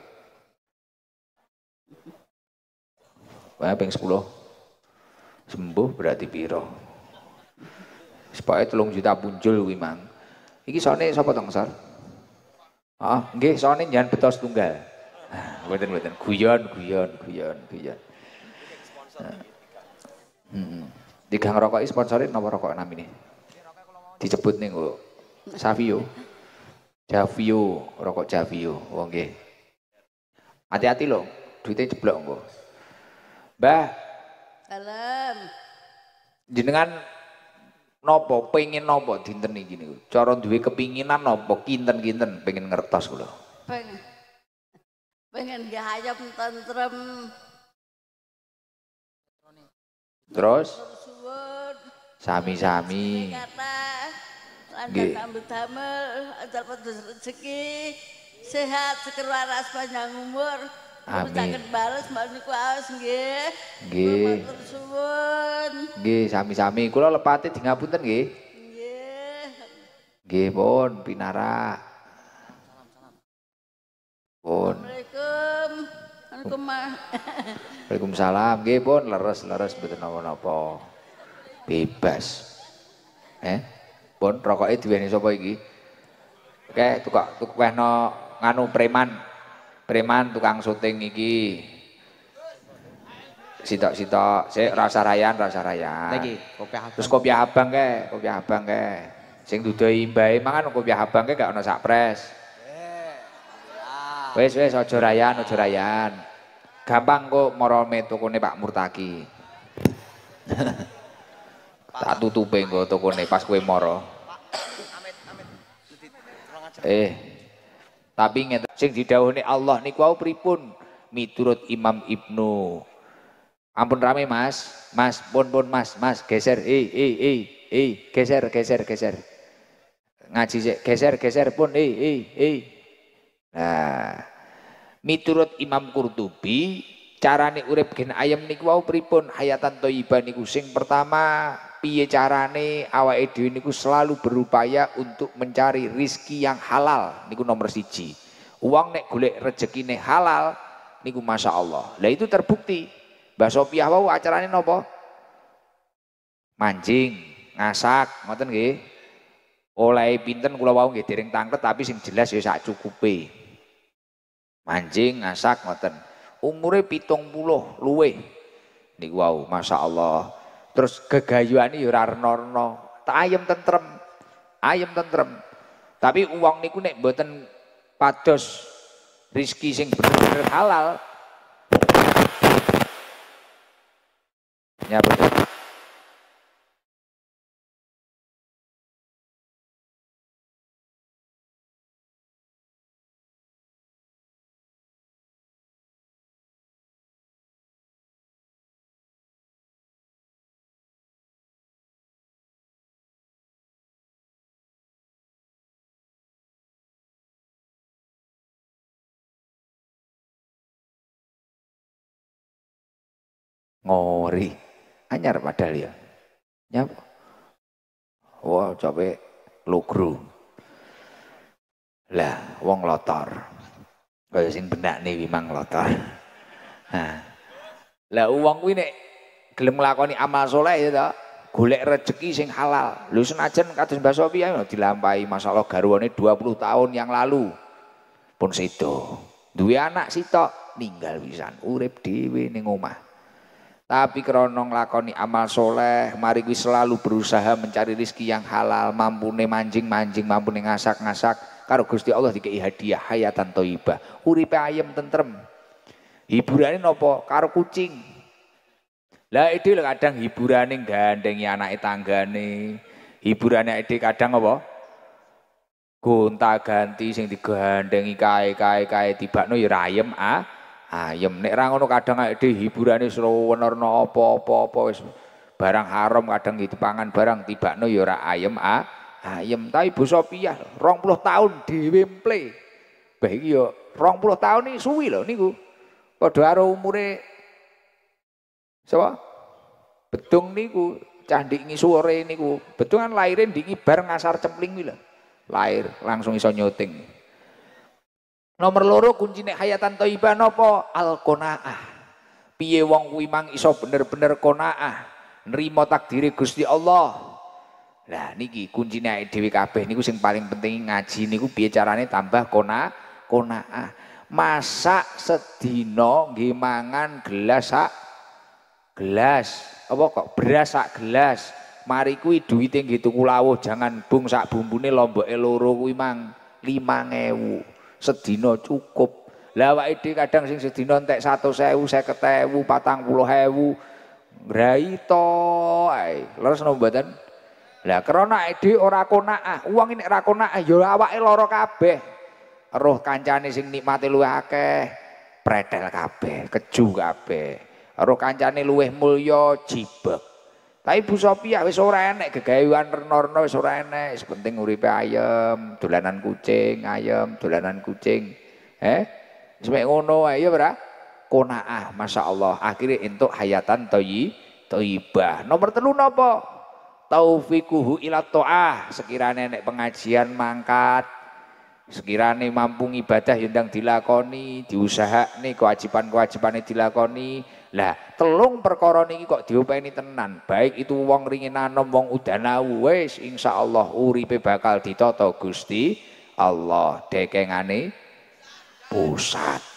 Wah, peng sepuluh. Sembuh berarti piro? supaya telung juta muncul wimang. ini soalnya sone sapa tong, Sar? Ah, nggih, soalnya jangan betos tunggal. Ah, buatan-buatan guyon guyon guyon guyon. di gang rokok sponsorin nomor rokok enam ini. Dicebut gua. Savio. Javio, rokok Javio. Oh Hati-hati loh, duitnya jeblok engko. Mbah. Dalem. Jenengan nopo pengen nopo dinten nih gini. Corong duit kepinginan nopo kinten-kinten pengen ngertos udah. Pengen. Pengen nggih ayam tentrem. Terus? Sami-sami lancar tambah tamel, lancar pedes rezeki, sehat seger waras panjang umur. Amin. Sakit balas masuk kuas nggih. Nggih. Matur suwun. sami-sami kula lepati di ngapunten nggih. Nggih. Nggih, pun pinara. bon Assalamualaikum. assalamualaikum salam Nggih, bon leres-leres betul nama nopo Bebas. Eh? Bon, itu yang sopo iki? Oke, tukak tuk no nganu preman. Preman tukang syuting iki. Sitok-sitok, si rasa rayan, rasa rayan. lagi kopi abang. Terus kopi abang ke kopi abang ke Sing duduk imbai mangan kopi abang ke gak ono sak pres. wes wis rayan, ojo rayan. Gampang kok metu tukune Pak Murtaki. tak tutupi nggo tokone pas kowe mara eh tapi ngene sing didhawuhne Allah niku wau pripun miturut Imam Ibnu ampun rame Mas Mas pun pun Mas Mas geser eh eh eh eh geser geser geser ngaji sik geser geser pun eh eh eh nah miturut Imam Qurtubi carane urip gen ayam niku wau pripun hayatan thayyibah niku sing pertama piye carane awake dhewe niku selalu berupaya untuk mencari rizki yang halal niku nomor siji uang nek golek rezekine halal niku masya Allah lah itu terbukti Mbak Sopiah wau acarane nopo mancing ngasak ngoten nggih oleh pinten kula wau nggih dereng tangket tapi sing jelas ya sak cukupi. mancing ngasak ngoten umure pitung puluh luwe niku wau masya Allah Terus kegayuan ini ya ora renorno. tentrem. ayam tentrem. Tapi uang niku nek buatan pados rizki sing Berhalal. bener halal. Ya betul. ngori anyar padahal ya nyapa wah wow, capek lugru lah wong lotor kaya sing benak nih memang lotor nah. lah uang kuwi nek gelem nglakoni amal soleh ya tak golek rezeki sing halal lu senajan kados Mbah Sofi ya dilampahi masalah garwane puluh tahun yang lalu pun situ duwe anak sitok ninggal wisan urip dhewe ning omah tapi kronong lakoni amal soleh, mari gue selalu berusaha mencari rizki yang halal, mampu nih mancing-mancing, nih ngasak-ngasak. Karo Gusti Allah dikei hadiah hayatan toiba, Uripe ayam tentrem. Hiburane nopo? Karo kucing. Lah itu ide kadang hiburane gandengi tangga nih, hiburannya ide kadang apa? Gonta ganti sing digandengi kae-kae kae tiba ya rayem ah ayem. Nek ra ngono kadang awake dhewe hiburane srewenerno apa-apa wis barang haram kadang dipangan barang tibakno ya ora ayem ah. Ayem tapi Bu Sopiah 20 tahun dhewe mple. Bah iki ya 20 tahun iki suwi lho niku. Padha karo umure sapa? Bedung niku cah ndingi sore niku. Bedungan lahirin ndingi bareng ngasar cempling kuwi lho. Lair langsung iso nyuting. Nomor loro kuncine hayatan thayyibah nopo Al qanaah. Piye wong kuwi mang iso bener-bener qanaah, nrimo takdiri Gusti Allah. Lah niki kuncine awake dhewe kabeh niku sing paling penting ngaji niku piye carane tambah kona qanaah. Masak sedina nggih mangan gelas sak gelas. Apa kok beras sak gelas. Mari kuwi duwite nggih tuku lawuh jangan bung sak bumbune lomboke loro kuwi mang 5000 sedina cukup. Lah awake dhewe kadang sing sedina entek 100.000, 50.000, 40.000 ngrai to ae. Leres napa mboten? Lah krana awake ora konaah, uang ini ora konaah ya awake lara kabeh. Roh kancane sing nikmate luwih akeh, pretel kabeh, keju kabeh. Roh kancane luwih mulya jibek. Tapi Bu Sophia ya wis ora enek gegayuhan renorno wis ora enek, penting uripe ayem, dolanan kucing, ayem, dolanan kucing. Eh? Wis ngono wae ya ora? Konaah, Masya Allah. Akhirnya untuk hayatan toyi, toyibah. Nomor telu nopo? Taufikuhu ila to'ah. Sekiranya nek pengajian mangkat. Sekiranya mampu ibadah yang dilakoni, diusaha nih kewajiban-kewajibannya dilakoni. Lah, telung perkara niki kok diopeni tenan. Baik itu wong ringinan, wong udanau, wis insyaallah uripe bakal ditoto Gusti Allah dekengane pusat.